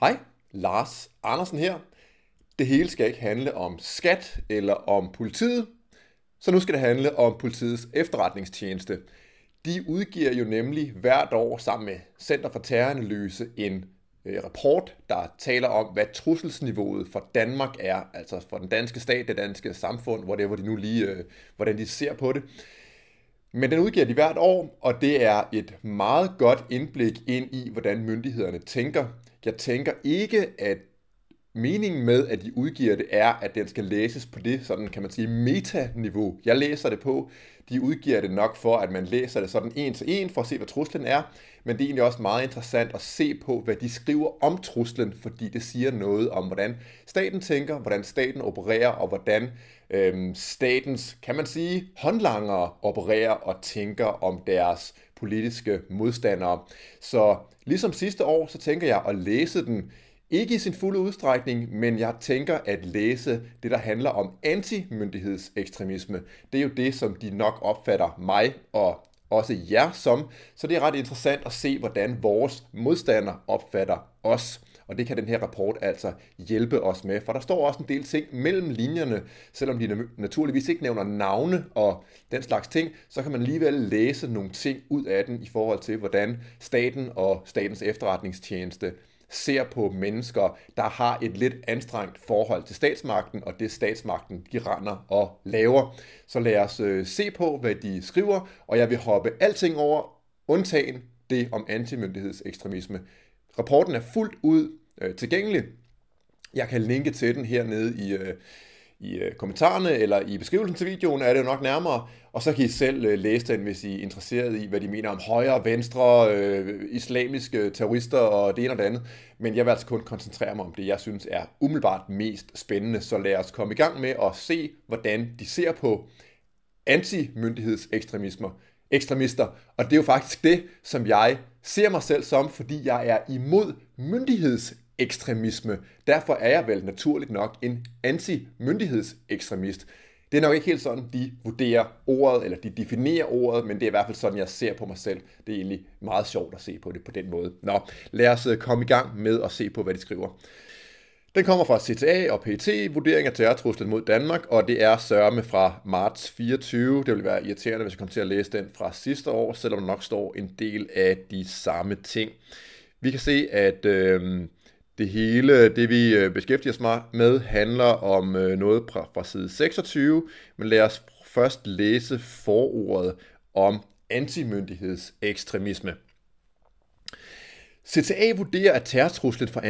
Hej, Lars Andersen her. Det hele skal ikke handle om skat eller om politiet, så nu skal det handle om politiets efterretningstjeneste. De udgiver jo nemlig hvert år sammen med Center for Terroranalyse en øh, rapport, der taler om, hvad trusselsniveauet for Danmark er, altså for den danske stat, det danske samfund, hvor det hvor de nu lige, øh, hvordan de ser på det. Men den udgiver de hvert år, og det er et meget godt indblik ind i, hvordan myndighederne tænker jeg tænker ikke, at meningen med, at de udgiver det, er, at den skal læses på det, sådan kan man sige, metaniveau. Jeg læser det på. De udgiver det nok for, at man læser det sådan en til en, for at se, hvad truslen er. Men det er egentlig også meget interessant at se på, hvad de skriver om truslen, fordi det siger noget om, hvordan staten tænker, hvordan staten opererer, og hvordan øhm, statens, kan man sige, håndlangere opererer og tænker om deres politiske modstandere. Så ligesom sidste år, så tænker jeg at læse den ikke i sin fulde udstrækning, men jeg tænker at læse det, der handler om antimyndighedsekstremisme. Det er jo det, som de nok opfatter mig og også jer som, så det er ret interessant at se, hvordan vores modstandere opfatter os. Og det kan den her rapport altså hjælpe os med, for der står også en del ting mellem linjerne, selvom de naturligvis ikke nævner navne og den slags ting, så kan man alligevel læse nogle ting ud af den i forhold til, hvordan staten og statens efterretningstjeneste ser på mennesker, der har et lidt anstrengt forhold til statsmagten, og det statsmagten de render og laver. Så lad os øh, se på, hvad de skriver, og jeg vil hoppe alting over, undtagen det om antimyndighedsekstremisme. Rapporten er fuldt ud øh, tilgængelig. Jeg kan linke til den hernede i, øh, i øh, kommentarerne eller i beskrivelsen til videoen, er det jo nok nærmere. Og så kan I selv øh, læse den, hvis I er interesseret i, hvad de mener om højre, venstre, øh, islamiske terrorister og det ene og det andet. Men jeg vil altså kun koncentrere mig om det, jeg synes er umiddelbart mest spændende. Så lad os komme i gang med at se, hvordan de ser på antimyndighedsekstremismer ekstremister. Og det er jo faktisk det, som jeg ser mig selv som, fordi jeg er imod myndighedsekstremisme. Derfor er jeg vel naturligt nok en anti-myndighedsekstremist. Det er nok ikke helt sådan, de vurderer ordet, eller de definerer ordet, men det er i hvert fald sådan, jeg ser på mig selv. Det er egentlig meget sjovt at se på det på den måde. Nå, lad os øh, komme i gang med at se på, hvad de skriver. Den kommer fra CTA og PT, vurdering af terrortruslen mod Danmark, og det er sørme fra marts 24. Det vil være irriterende, hvis jeg kommer til at læse den fra sidste år, selvom der nok står en del af de samme ting. Vi kan se, at øh, det hele, det vi øh, beskæftiger os med, handler om øh, noget fra, fra side 26, men lad os først læse forordet om antimyndighedsekstremisme. CTA vurderer, at terrortruslen fra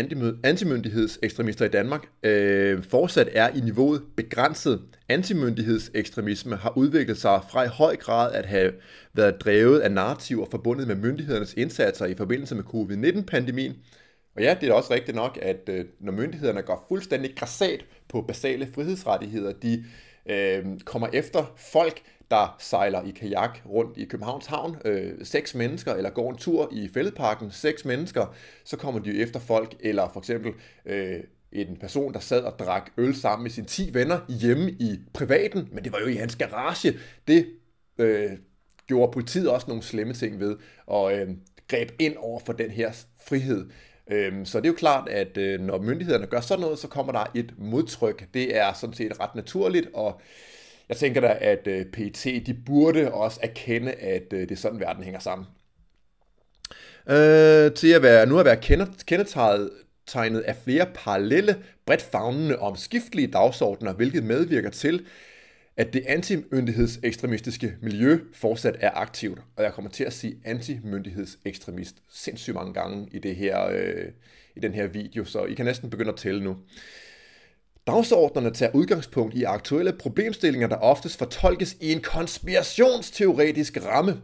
antimyndighedsekstremister i Danmark øh, fortsat er i niveauet begrænset. Antimyndighedsekstremisme har udviklet sig fra i høj grad at have været drevet af narrativer forbundet med myndighedernes indsatser i forbindelse med covid-19-pandemien. Og ja, det er da også rigtigt nok, at øh, når myndighederne går fuldstændig græsat på basale frihedsrettigheder, de øh, kommer efter folk, der sejler i kajak rundt i Københavns Havn. Øh, seks mennesker, eller går en tur i fældeparken, seks mennesker, så kommer de efter folk, eller for eksempel øh, en person, der sad og drak øl sammen med sine 10 venner hjemme i privaten, men det var jo i hans garage. Det øh, gjorde politiet også nogle slemme ting ved, og øh, greb ind over for den her frihed. Øhm, så det er jo klart, at øh, når myndighederne gør sådan noget, så kommer der et modtryk. Det er sådan set ret naturligt, og jeg tænker da, at øh, PT de burde også erkende, at øh, det er sådan, verden hænger sammen. Øh, til at være, nu at være kendetegnet tegnet af flere parallelle, bredt fagnende om omskiftelige dagsordner, hvilket medvirker til, at det antimyndighedsekstremistiske miljø fortsat er aktivt. Og jeg kommer til at sige antimyndighedsekstremist sindssygt mange gange i, det her, øh, i den her video, så I kan næsten begynde at tælle nu. Dagsordnerne tager udgangspunkt i aktuelle problemstillinger, der oftest fortolkes i en konspirationsteoretisk ramme.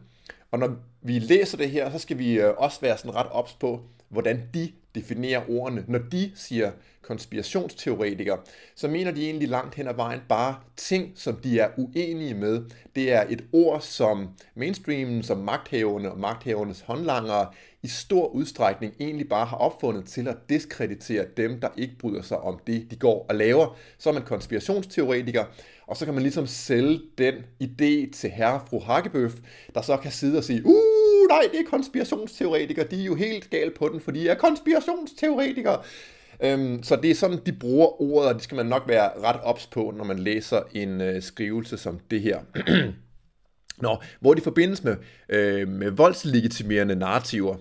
Og når vi læser det her, så skal vi øh, også være sådan ret ops på, hvordan de definere ordene. Når de siger konspirationsteoretikere, så mener de egentlig langt hen ad vejen bare ting, som de er uenige med. Det er et ord, som mainstreamen, som magthaverne og magthavernes håndlangere i stor udstrækning egentlig bare har opfundet til at diskreditere dem, der ikke bryder sig om det, de går og laver. Så er man konspirationsteoretiker, og så kan man ligesom sælge den idé til herre fru Hakkebøf, der så kan sidde og sige, uh, nej, det er konspirationsteoretikere, de er jo helt galt på den, fordi de er konspirationsteoretikere. Øhm, så det er sådan, de bruger ordet, og det skal man nok være ret ops på, når man læser en øh, skrivelse som det her. Nå, hvor de forbindes med, øh, med voldslegitimerende narrativer.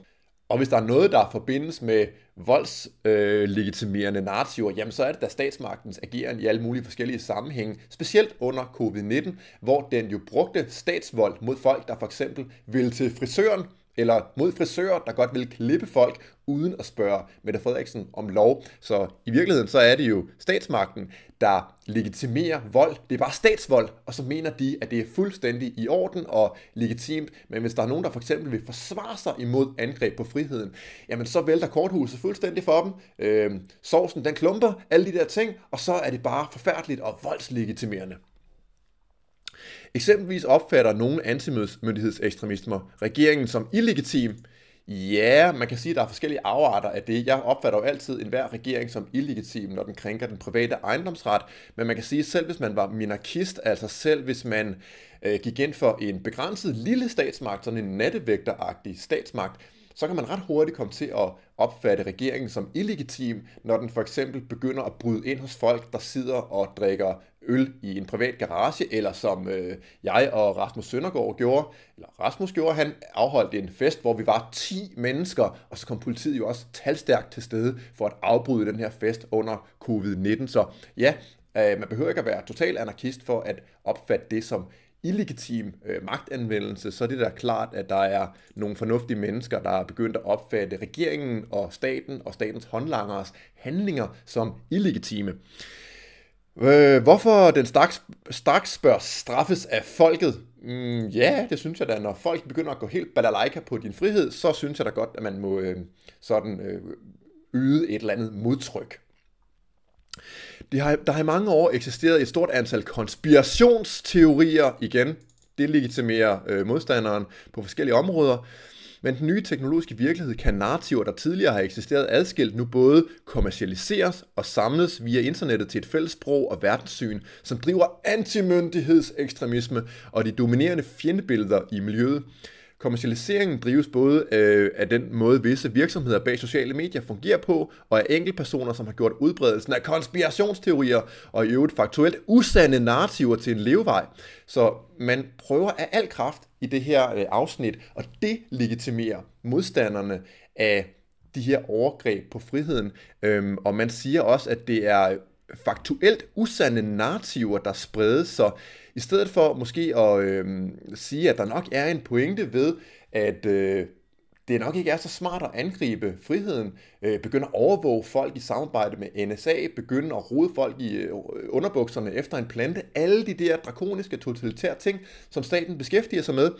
Og hvis der er noget, der forbindes med voldslegitimerende øh, narrativer, jamen så er det da statsmagtens ageren i alle mulige forskellige sammenhænge, specielt under covid-19, hvor den jo brugte statsvold mod folk, der for eksempel ville til frisøren, eller mod frisører, der godt vil klippe folk, uden at spørge Mette Frederiksen om lov. Så i virkeligheden så er det jo statsmagten, der legitimerer vold. Det er bare statsvold, og så mener de, at det er fuldstændig i orden og legitimt. Men hvis der er nogen, der for eksempel vil forsvare sig imod angreb på friheden, jamen så vælter korthuset fuldstændig for dem. Øh, sovsen den klumper, alle de der ting, og så er det bare forfærdeligt og voldslegitimerende. Eksempelvis opfatter nogle antimyndighedsekstremismer regeringen som illegitim, Ja, man kan sige, at der er forskellige afarter af det. Jeg opfatter jo altid enhver regering som illegitim, når den krænker den private ejendomsret. Men man kan sige, at selv hvis man var minarkist, altså selv hvis man øh, gik ind for en begrænset lille statsmagt, sådan en nattevægteragtig statsmagt, så kan man ret hurtigt komme til at opfatte regeringen som illegitim, når den for eksempel begynder at bryde ind hos folk, der sidder og drikker øl i en privat garage, eller som øh, jeg og Rasmus Søndergaard gjorde, eller Rasmus gjorde, han afholdt en fest, hvor vi var 10 mennesker, og så kom politiet jo også talstærkt til stede for at afbryde den her fest under covid-19. Så ja, øh, man behøver ikke at være total anarkist for at opfatte det som illegitim øh, magtanvendelse, så er det da klart, at der er nogle fornuftige mennesker, der er begyndt at opfatte regeringen og staten og statens håndlangers handlinger som illegitime. Øh, hvorfor den straks, straks bør straffes af folket? Mm, ja, det synes jeg da. Når folk begynder at gå helt balalaika på din frihed, så synes jeg da godt, at man må øh, sådan øh, yde et eller andet modtryk. Det har, der har i mange år eksisteret et stort antal konspirationsteorier igen. Det legitimerer øh, modstanderen på forskellige områder. Men den nye teknologiske virkelighed kan narrativer, der tidligere har eksisteret adskilt, nu både kommercialiseres og samles via internettet til et fælles sprog og verdenssyn, som driver antimyndighedsekstremisme og de dominerende fjendebilleder i miljøet. Kommercialiseringen drives både øh, af den måde, visse virksomheder bag sociale medier fungerer på, og af enkeltpersoner, som har gjort udbredelsen af konspirationsteorier og i øvrigt faktuelt usande narrativer til en levevej. Så man prøver af al kraft i det her øh, afsnit, og det legitimerer modstanderne af de her overgreb på friheden. Øhm, og man siger også, at det er faktuelt usande narrativer, der spredes. Så i stedet for måske at øh, sige, at der nok er en pointe ved, at øh, det nok ikke er så smart at angribe friheden, øh, begynde at overvåge folk i samarbejde med NSA, begynde at rode folk i øh, underbukserne efter en plante, alle de der drakoniske totalitære ting, som staten beskæftiger sig med.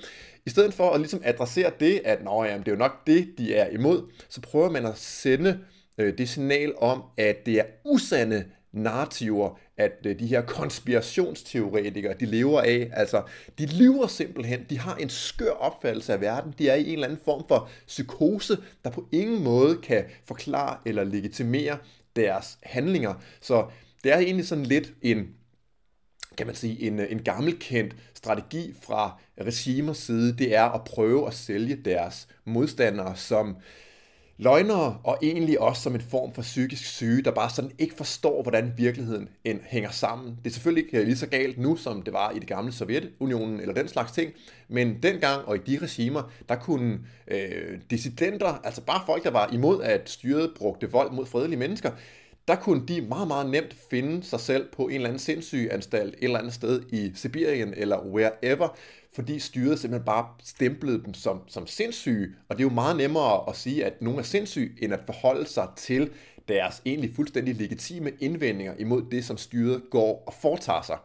I stedet for at ligesom adressere det, at Nå, jamen, det er jo nok det, de er imod, så prøver man at sende øh, det signal om, at det er usande narrativer, at øh, de her konspirationsteoretikere, de lever af. Altså, de lever simpelthen. De har en skør opfattelse af verden. De er i en eller anden form for psykose, der på ingen måde kan forklare eller legitimere deres handlinger. Så det er egentlig sådan lidt en kan man sige, en, øh, en gammelkendt strategi fra regimers side, det er at prøve at sælge deres modstandere som øh, Løgnere og egentlig også som en form for psykisk syge, der bare sådan ikke forstår, hvordan virkeligheden hænger sammen. Det er selvfølgelig ikke lige så galt nu, som det var i det gamle Sovjetunionen eller den slags ting, men dengang og i de regimer, der kunne øh, dissidenter, altså bare folk, der var imod at styret brugte vold mod fredelige mennesker, der kunne de meget, meget nemt finde sig selv på en eller anden sindssyg anstalt, et eller andet sted i Sibirien eller wherever, fordi styret simpelthen bare stemplede dem som, som sindssyge. Og det er jo meget nemmere at sige, at nogen er sindssyge, end at forholde sig til deres egentlig fuldstændig legitime indvendinger imod det, som styret går og foretager sig.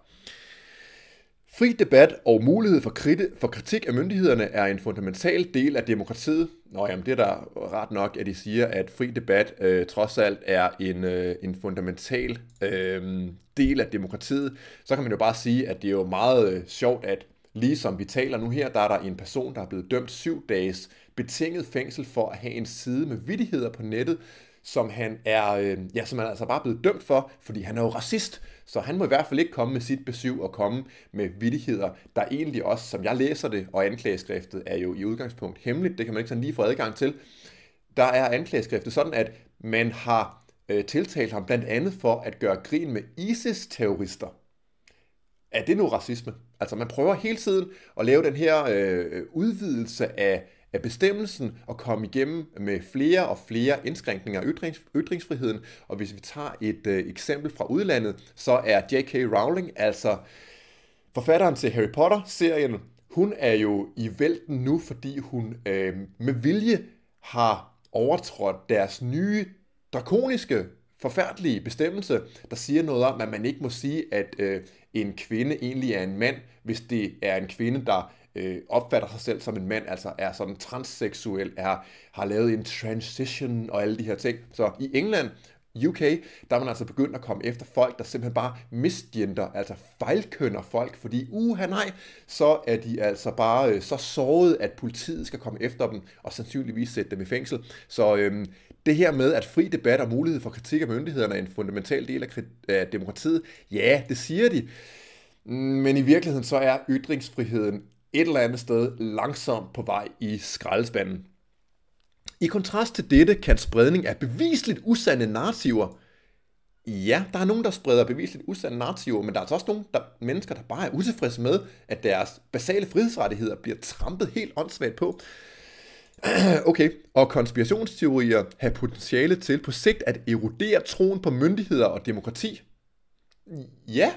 Fri debat og mulighed for, kriti- for kritik af myndighederne er en fundamental del af demokratiet. Nå jamen, det er da ret nok, at de siger, at fri debat øh, trods alt er en, øh, en fundamental øh, del af demokratiet. Så kan man jo bare sige, at det er jo meget øh, sjovt, at Ligesom vi taler nu her, der er der en person, der er blevet dømt syv dages betinget fængsel for at have en side med vidtigheder på nettet, som han er, øh, ja, som han er altså bare blevet dømt for, fordi han er jo racist, så han må i hvert fald ikke komme med sit besøg og komme med vidtigheder, der egentlig også, som jeg læser det, og anklageskriftet er jo i udgangspunkt hemmeligt, det kan man ikke sådan lige få adgang til, der er anklageskriftet sådan, at man har øh, tiltalt ham blandt andet for at gøre grin med ISIS-terrorister er det nu racisme? Altså man prøver hele tiden at lave den her øh, udvidelse af, af bestemmelsen og komme igennem med flere og flere indskrænkninger af ytrings, ytringsfriheden. Og hvis vi tager et øh, eksempel fra udlandet, så er J.K. Rowling, altså forfatteren til Harry Potter-serien, hun er jo i vælten nu, fordi hun øh, med vilje har overtrådt deres nye drakoniske, forfærdelige bestemmelse, der siger noget om, at man ikke må sige, at øh, en kvinde egentlig er en mand, hvis det er en kvinde, der øh, opfatter sig selv som en mand, altså er sådan transseksuel, er, har lavet en transition og alle de her ting. Så i England, UK, der er man altså begyndt at komme efter folk, der simpelthen bare misgender, altså fejlkønner folk, fordi uha nej, så er de altså bare øh, så såret, at politiet skal komme efter dem og sandsynligvis sætte dem i fængsel. Så øh, det her med, at fri debat og mulighed for kritik af myndighederne er en fundamental del af, af demokratiet, ja, det siger de. Men i virkeligheden så er ytringsfriheden et eller andet sted langsomt på vej i skraldespanden. I kontrast til dette kan spredning af bevisligt usande narrativer Ja, der er nogen, der spreder bevisligt usande narrativer, men der er altså også nogle der, mennesker, der bare er utilfredse med, at deres basale frihedsrettigheder bliver trampet helt åndssvagt på. Okay, og konspirationsteorier har potentiale til på sigt at erodere troen på myndigheder og demokrati? Ja,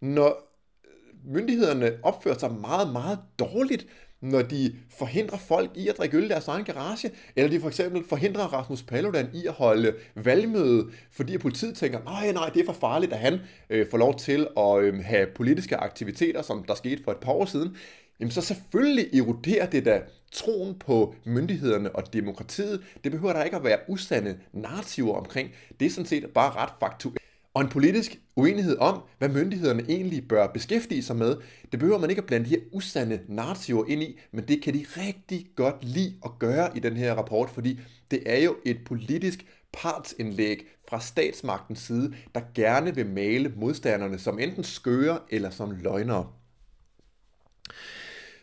når øh, myndighederne opfører sig meget, meget dårligt, når de forhindrer folk i at drikke øl i deres egen garage, eller de for eksempel forhindrer Rasmus Paludan i at holde valgmøde, fordi politiet tænker, nej, nej, det er for farligt, at han øh, får lov til at øh, have politiske aktiviteter, som der skete for et par år siden, jamen så selvfølgelig eroderer det da troen på myndighederne og demokratiet, det behøver der ikke at være usande narrativer omkring. Det er sådan set bare ret faktuelt. Og en politisk uenighed om, hvad myndighederne egentlig bør beskæftige sig med, det behøver man ikke at blande de her usande narrativer ind i, men det kan de rigtig godt lide at gøre i den her rapport, fordi det er jo et politisk partsindlæg fra statsmagtens side, der gerne vil male modstanderne som enten skøre eller som løgnere.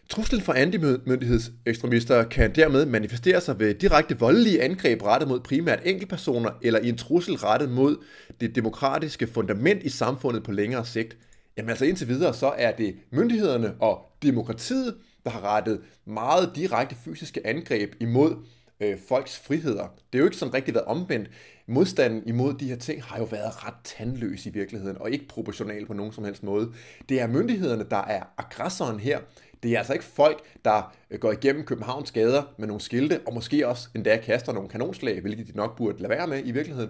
Truslen fra antimyndighedsekstremister kan dermed manifestere sig ved direkte voldelige angreb rettet mod primært enkeltpersoner eller i en trussel rettet mod det demokratiske fundament i samfundet på længere sigt. Jamen altså indtil videre, så er det myndighederne og demokratiet, der har rettet meget direkte fysiske angreb imod øh, folks friheder. Det er jo ikke sådan rigtig været omvendt. Modstanden imod de her ting har jo været ret tandløs i virkeligheden, og ikke proportional på nogen som helst måde. Det er myndighederne, der er aggressoren her, det er altså ikke folk, der øh, går igennem Københavns gader med nogle skilte, og måske også endda kaster nogle kanonslag, hvilket de nok burde lade være med i virkeligheden.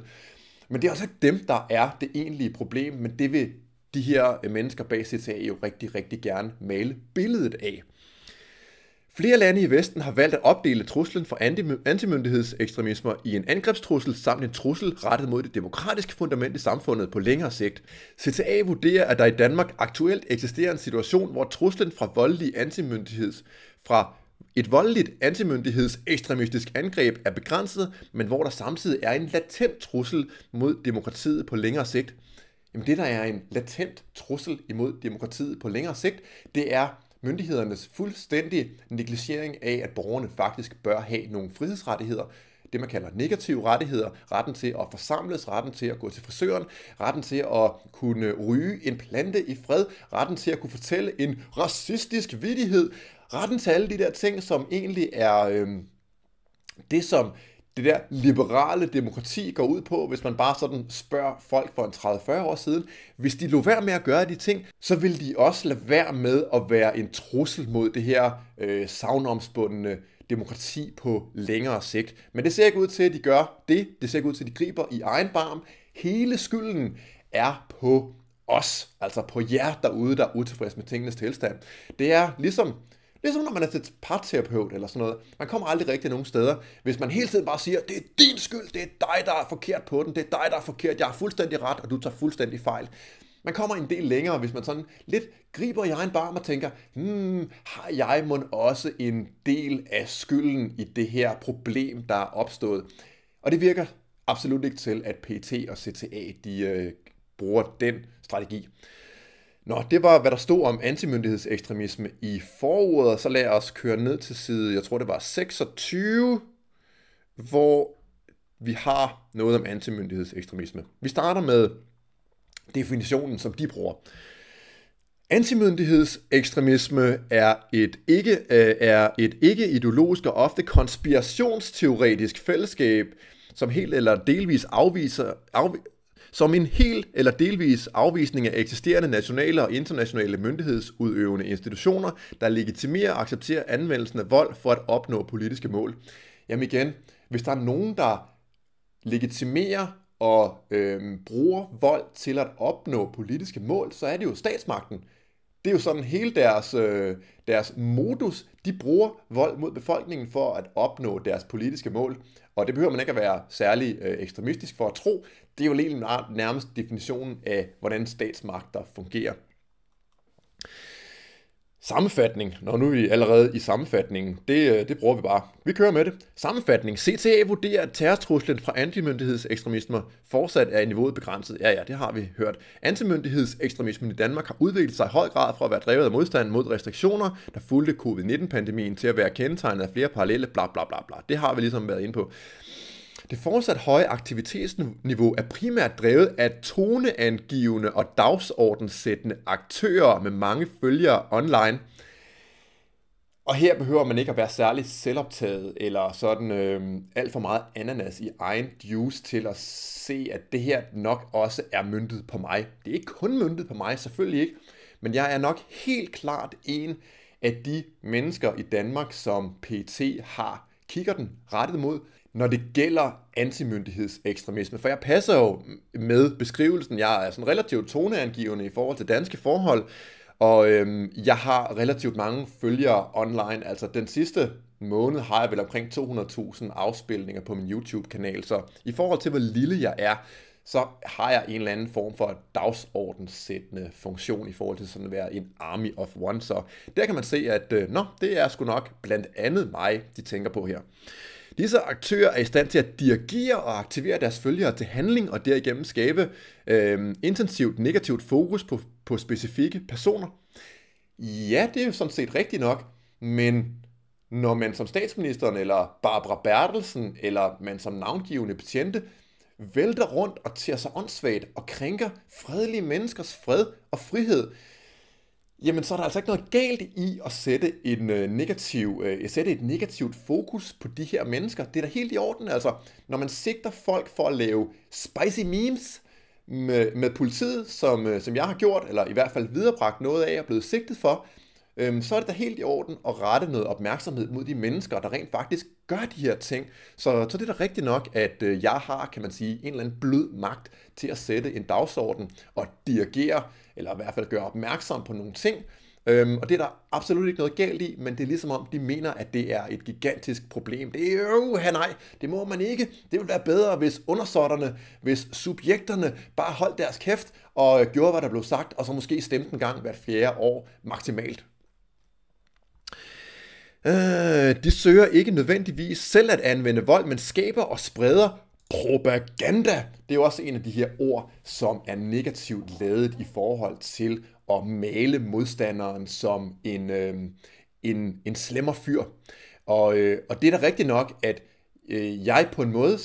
Men det er også ikke dem, der er det egentlige problem, men det vil de her øh, mennesker bag CTA jo rigtig, rigtig gerne male billedet af. Flere lande i Vesten har valgt at opdele truslen for antimyndighedsekstremismer i en angrebstrussel samt en trussel rettet mod det demokratiske fundament i samfundet på længere sigt. CTA vurderer, at der i Danmark aktuelt eksisterer en situation, hvor truslen fra voldelig antimyndigheds fra et voldeligt antimyndighedsekstremistisk angreb er begrænset, men hvor der samtidig er en latent trussel mod demokratiet på længere sigt. Jamen det, der er en latent trussel imod demokratiet på længere sigt, det er myndighedernes fuldstændig negligering af, at borgerne faktisk bør have nogle frihedsrettigheder, det man kalder negative rettigheder, retten til at forsamles, retten til at gå til frisøren, retten til at kunne ryge en plante i fred, retten til at kunne fortælle en racistisk vidighed, retten til alle de der ting, som egentlig er øh, det, som det der liberale demokrati går ud på, hvis man bare sådan spørger folk for en 30-40 år siden, hvis de lå være med at gøre de ting, så ville de også lade være med at være en trussel mod det her øh, savnomspundende demokrati på længere sigt. Men det ser ikke ud til, at de gør det. Det ser ikke ud til, at de griber i egen barm. Hele skylden er på os, altså på jer derude, der er utilfredse med tingenes tilstand. Det er ligesom det er som når man er til parterapeut eller sådan noget. Man kommer aldrig rigtig nogen steder, hvis man hele tiden bare siger, det er din skyld, det er dig, der er forkert på den, det er dig, der er forkert, jeg har fuldstændig ret, og du tager fuldstændig fejl. Man kommer en del længere, hvis man sådan lidt griber i egen barm og tænker, hmm, har jeg mon også en del af skylden i det her problem, der er opstået? Og det virker absolut ikke til, at PT og CTA de øh, bruger den strategi. Nå, det var, hvad der stod om antimyndighedsekstremisme i forordet, så lad os køre ned til side, jeg tror det var 26, hvor vi har noget om antimyndighedsekstremisme. Vi starter med definitionen, som de bruger. Antimyndighedsekstremisme er et ikke øh, er et ikke ideologisk og ofte konspirationsteoretisk fællesskab, som helt eller delvis afviser, af, som en hel eller delvis afvisning af eksisterende nationale og internationale myndighedsudøvende institutioner, der legitimerer og accepterer anvendelsen af vold for at opnå politiske mål. Jamen igen, hvis der er nogen, der legitimerer og øh, bruger vold til at opnå politiske mål, så er det jo statsmagten. Det er jo sådan hele deres, øh, deres modus. De bruger vold mod befolkningen for at opnå deres politiske mål. Og det behøver man ikke at være særlig øh, ekstremistisk for at tro. Det er jo egentlig nærmest definitionen af, hvordan statsmagter fungerer. Sammenfatning, når nu er vi allerede i sammenfatningen, det, øh, det bruger vi bare. Vi kører med det. Sammenfatning. CTA vurderer, at terrortruslen fra antimyndighedsekstremisme fortsat er i niveauet begrænset. Ja, ja, det har vi hørt. Antimyndighedsekstremismen i Danmark har udviklet sig i høj grad fra at være drevet af modstand mod restriktioner, der fulgte covid-19-pandemien til at være kendetegnet af flere parallelle bla bla bla bla. Det har vi ligesom været inde på. Det fortsat høje aktivitetsniveau er primært drevet af toneangivende og dagsordenssættende aktører med mange følgere online. Og her behøver man ikke at være særligt selvoptaget eller sådan øh, alt for meget ananas i egen juice til at se, at det her nok også er myntet på mig. Det er ikke kun myntet på mig, selvfølgelig ikke, men jeg er nok helt klart en af de mennesker i Danmark, som PT har kigger den rettet mod, når det gælder antimyndighedsekstremisme. For jeg passer jo med beskrivelsen. Jeg er sådan relativt toneangivende i forhold til danske forhold, og øhm, jeg har relativt mange følgere online. Altså den sidste måned har jeg vel omkring 200.000 afspilninger på min YouTube-kanal, så i forhold til hvor lille jeg er, så har jeg en eller anden form for dagsordenssættende funktion i forhold til sådan at være en army of one. Så der kan man se, at øh, nå, det er sgu nok blandt andet mig, de tænker på her. Disse aktører er i stand til at dirigere og aktivere deres følgere til handling og derigennem skabe øh, intensivt negativt fokus på, på specifikke personer. Ja, det er jo sådan set rigtigt nok, men når man som statsministeren eller Barbara Bertelsen eller man som navngivende betjente vælter rundt og tager sig åndssvagt og krænker fredelige menneskers fred og frihed, jamen så er der altså ikke noget galt i at sætte, en øh, negativ, øh, sætte et negativt fokus på de her mennesker. Det er da helt i orden, altså. Når man sigter folk for at lave spicy memes med, med politiet, som, øh, som jeg har gjort, eller i hvert fald viderebragt noget af, er blevet sigtet for, øh, så er det da helt i orden at rette noget opmærksomhed mod de mennesker, der rent faktisk gør de her ting. Så, så det er da rigtigt nok, at øh, jeg har, kan man sige, en eller anden blød magt til at sætte en dagsorden og dirigere eller i hvert fald gøre opmærksom på nogle ting. Øhm, og det er der absolut ikke noget galt i, men det er ligesom om, de mener, at det er et gigantisk problem. Det er jo, nej, det må man ikke. Det ville være bedre, hvis undersorterne, hvis subjekterne bare holdt deres kæft og gjorde, hvad der blev sagt, og så måske stemte en gang hvert fjerde år maksimalt. Øh, de søger ikke nødvendigvis selv at anvende vold, men skaber og spreder propaganda. Det er jo også en af de her ord, som er negativt lavet i forhold til at male modstanderen som en, øh, en, en slemmer fyr. Og, øh, og det er da rigtigt nok, at øh, jeg på en måde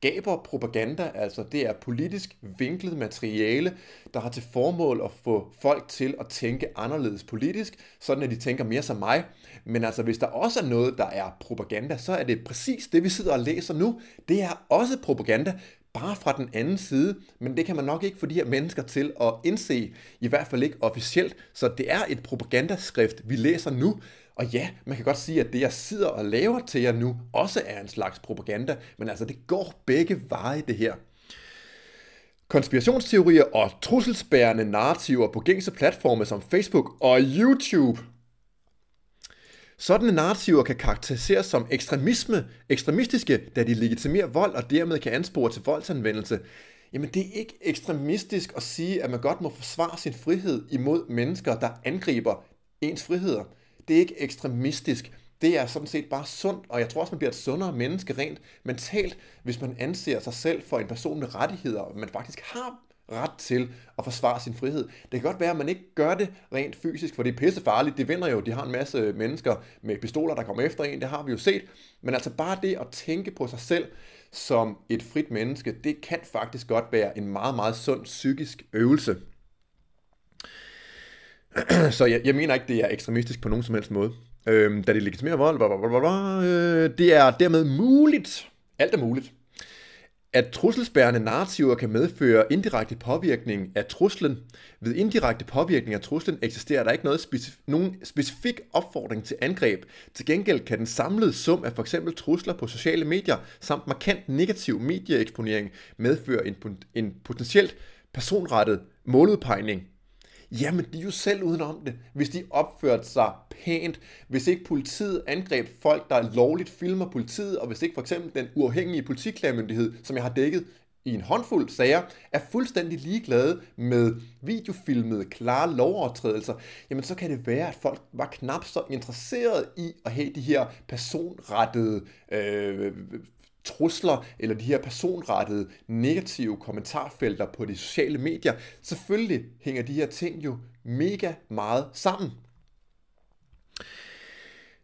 skaber propaganda, altså det er politisk vinklet materiale, der har til formål at få folk til at tænke anderledes politisk, sådan at de tænker mere som mig. Men altså hvis der også er noget, der er propaganda, så er det præcis det, vi sidder og læser nu. Det er også propaganda, bare fra den anden side, men det kan man nok ikke få de her mennesker til at indse, i hvert fald ikke officielt. Så det er et propagandaskrift, vi læser nu, og ja, man kan godt sige, at det jeg sidder og laver til jer nu, også er en slags propaganda, men altså det går begge veje det her. Konspirationsteorier og trusselsbærende narrativer på gængse platforme som Facebook og YouTube Sådanne narrativer kan karakteriseres som ekstremisme, ekstremistiske, da de legitimerer vold og dermed kan anspore til voldsanvendelse. Jamen det er ikke ekstremistisk at sige, at man godt må forsvare sin frihed imod mennesker, der angriber ens friheder. Det er ikke ekstremistisk. Det er sådan set bare sundt, og jeg tror også, man bliver et sundere menneske rent mentalt, hvis man anser sig selv for en person med rettigheder, og man faktisk har ret til at forsvare sin frihed. Det kan godt være, at man ikke gør det rent fysisk, for det er pissefarligt. Det vinder jo. De har en masse mennesker med pistoler, der kommer efter en. Det har vi jo set. Men altså bare det at tænke på sig selv som et frit menneske, det kan faktisk godt være en meget, meget sund psykisk øvelse. så jeg, jeg mener ikke, det er ekstremistisk på nogen som helst måde. Øhm, da det legitimerer vold, blah, øh, det er dermed muligt, alt er muligt, at trusselsbærende narrativer kan medføre indirekte påvirkning af truslen. Ved indirekte påvirkning af truslen eksisterer der ikke noget specif- nogen specifik opfordring til angreb. Til gengæld kan den samlede sum af f.eks. trusler på sociale medier samt markant negativ medieeksponering medføre en, en potentielt personrettet måludpegning Jamen, de er jo selv udenom det, hvis de opførte sig pænt, hvis ikke politiet angreb folk, der lovligt filmer politiet, og hvis ikke for eksempel den uafhængige politiklagemyndighed, som jeg har dækket i en håndfuld sager, er fuldstændig ligeglade med videofilmede klare lovovertrædelser, jamen så kan det være, at folk var knap så interesseret i at have de her personrettede øh, trusler eller de her personrettede negative kommentarfelter på de sociale medier, selvfølgelig hænger de her ting jo mega meget sammen.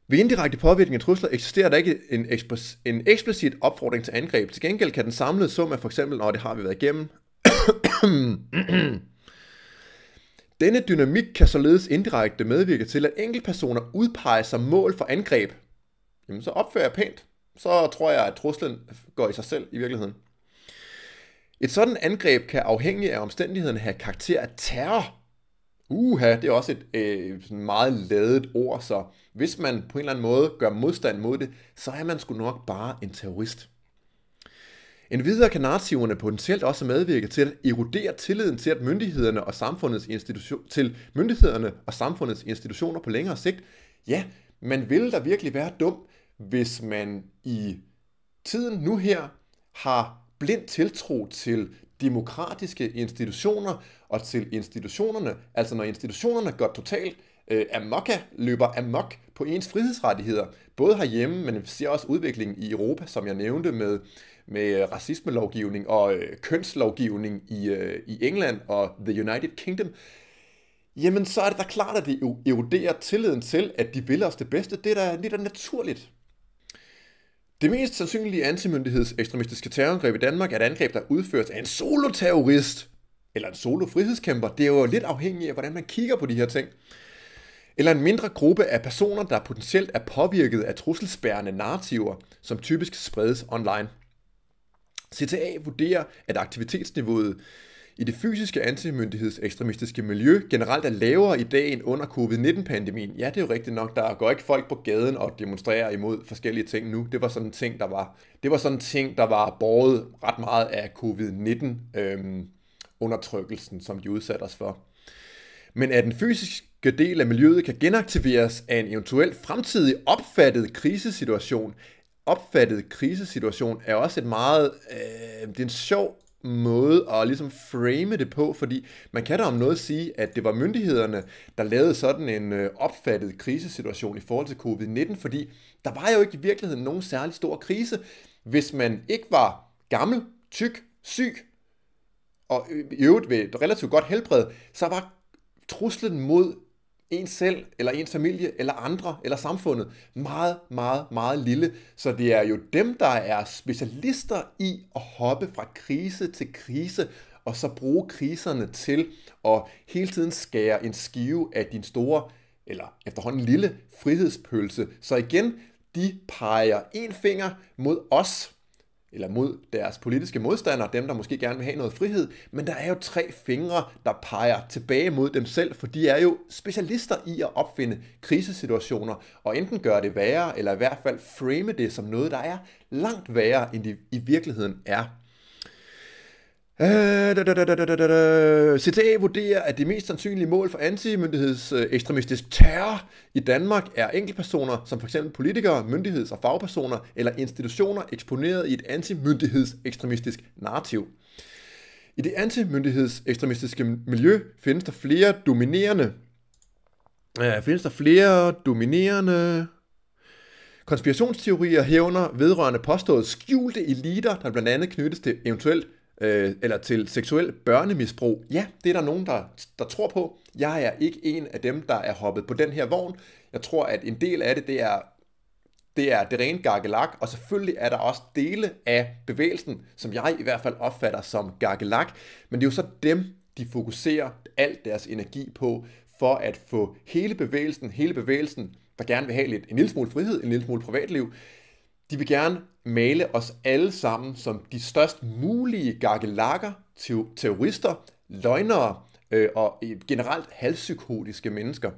Ved indirekte påvirkning af trusler eksisterer der ikke en, ekspres, en eksplicit opfordring til angreb. Til gengæld kan den samlede sum af for eksempel, når det har vi været igennem, denne dynamik kan således indirekte medvirke til, at enkeltpersoner udpeger sig mål for angreb. Jamen, så opfører jeg pænt så tror jeg, at truslen går i sig selv i virkeligheden. Et sådan angreb kan afhængig af omstændigheden have karakter af terror. Uha, det er også et øh, meget ladet ord, så hvis man på en eller anden måde gør modstand mod det, så er man sgu nok bare en terrorist. En videre kan narrativerne potentielt også medvirke til at erodere tilliden til, at myndighederne og samfundets institution, til myndighederne og samfundets institutioner på længere sigt. Ja, man vil da virkelig være dum, hvis man i tiden nu her har blind tiltro til demokratiske institutioner og til institutionerne, altså når institutionerne går totalt øh, amok, løber amok på ens frihedsrettigheder, både herhjemme, men vi ser også udviklingen i Europa, som jeg nævnte med, med racismelovgivning og øh, kønslovgivning i, øh, i England og The United Kingdom, jamen så er det da klart, at det eroderer tilliden til, at de vil os det bedste. Det er da, lidt er naturligt. Det mest sandsynlige antimyndigheds ekstremistiske terrorangreb i Danmark er et angreb, der udføres af en soloterrorist, eller en solo frihedskæmper. Det er jo lidt afhængigt af, hvordan man kigger på de her ting. Eller en mindre gruppe af personer, der potentielt er påvirket af trusselsbærende narrativer, som typisk spredes online. CTA vurderer, at aktivitetsniveauet i det fysiske antimyndighedsekstremistiske miljø generelt er lavere i dag end under covid-19-pandemien. Ja, det er jo rigtigt nok, der går ikke folk på gaden og demonstrerer imod forskellige ting nu. Det var sådan en ting, der var, det var sådan en ting, der var båret ret meget af covid-19 øhm, undertrykkelsen, som de udsatte os for. Men at den fysiske del af miljøet kan genaktiveres af en eventuel fremtidig opfattet krisesituation, opfattet krisesituation er også et meget, øh, det er en sjov måde at ligesom frame det på, fordi man kan da om noget sige, at det var myndighederne, der lavede sådan en øh, opfattet krisesituation i forhold til covid-19, fordi der var jo ikke i virkeligheden nogen særlig stor krise, hvis man ikke var gammel, tyk, syg, og i øvrigt ved et relativt godt helbred, så var truslen mod en selv, eller ens familie, eller andre, eller samfundet. Meget, meget, meget lille. Så det er jo dem, der er specialister i at hoppe fra krise til krise, og så bruge kriserne til at hele tiden skære en skive af din store, eller efterhånden lille, frihedspølse. Så igen, de peger en finger mod os, eller mod deres politiske modstandere, dem der måske gerne vil have noget frihed, men der er jo tre fingre, der peger tilbage mod dem selv, for de er jo specialister i at opfinde krisesituationer, og enten gøre det værre, eller i hvert fald frame det som noget, der er langt værre, end det i virkeligheden er. CTA vurderer, at det mest sandsynlige mål for antimyndigheds ekstremistisk terror i Danmark er enkeltpersoner, som f.eks. politikere, myndigheds- og fagpersoner eller institutioner eksponeret i et antimyndigheds ekstremistisk narrativ. I det antimyndigheds ekstremistiske miljø findes der flere dominerende øh, findes der flere dominerende konspirationsteorier hævner vedrørende påståede skjulte eliter, der blandt andet knyttes til eventuelt øh, eller til seksuel børnemisbrug. Ja, det er der nogen, der, der tror på. Jeg er ikke en af dem, der er hoppet på den her vogn. Jeg tror, at en del af det, det er det er det rene gargelak, og selvfølgelig er der også dele af bevægelsen, som jeg i hvert fald opfatter som gargelak, men det er jo så dem, de fokuserer alt deres energi på, for at få hele bevægelsen, hele bevægelsen, der gerne vil have lidt, en lille smule frihed, en lille smule privatliv, de vil gerne male os alle sammen som de størst mulige gakkelakker, terrorister, løgnere øh, og generelt halvpsykotiske mennesker.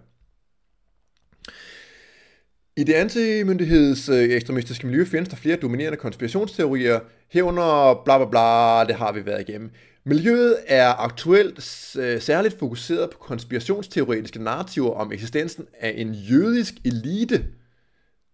I det antimyndigheds ekstremistiske miljø findes der flere dominerende konspirationsteorier, herunder bla bla bla, det har vi været igennem. Miljøet er aktuelt øh, særligt fokuseret på konspirationsteoretiske narrativer om eksistensen af en jødisk elite –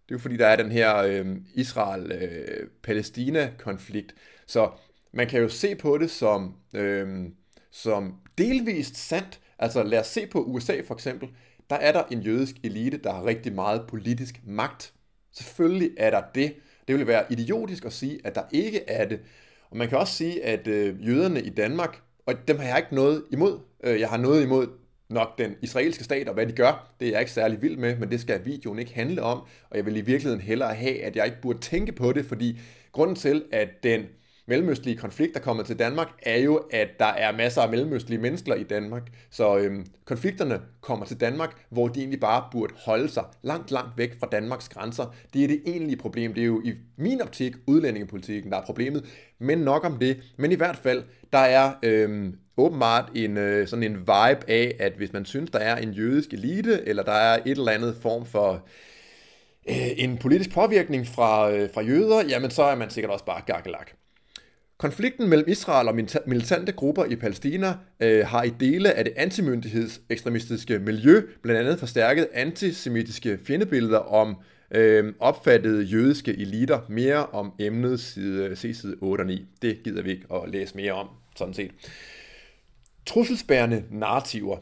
det er jo fordi, der er den her øhm, øh, Israel-Palæstina-konflikt. Så man kan jo se på det som, øh, som delvist sandt. Altså lad os se på USA for eksempel. Der er der en jødisk elite, der har rigtig meget politisk magt. Selvfølgelig er der det. Det ville være idiotisk at sige, at der ikke er det. Og man kan også sige, at øh, jøderne i Danmark, og dem har jeg ikke noget imod. Øh, jeg har noget imod nok den israelske stat og hvad de gør. Det er jeg ikke særlig vild med, men det skal videoen ikke handle om, og jeg vil i virkeligheden hellere have, at jeg ikke burde tænke på det, fordi grunden til, at den mellemøstlige konflikt, der kommer til Danmark, er jo, at der er masser af mellemøstlige mennesker i Danmark. Så øhm, konflikterne kommer til Danmark, hvor de egentlig bare burde holde sig langt, langt væk fra Danmarks grænser. Det er det egentlige problem. Det er jo i min optik udlændingepolitikken, der er problemet. Men nok om det. Men i hvert fald, der er øhm, åbenbart en, øh, sådan en vibe af, at hvis man synes, der er en jødisk elite, eller der er et eller andet form for øh, en politisk påvirkning fra, øh, fra jøder, jamen så er man sikkert også bare gakkelak. Konflikten mellem Israel og militante grupper i Palæstina øh, har i dele af det antimyndighedsekstremistiske miljø blandt andet forstærket antisemitiske fjendebilleder om øh, opfattede jødiske eliter. Mere om emnet side, C-side 8 og 9. Det gider vi ikke at læse mere om, sådan set. Trusselsbærende narrativer.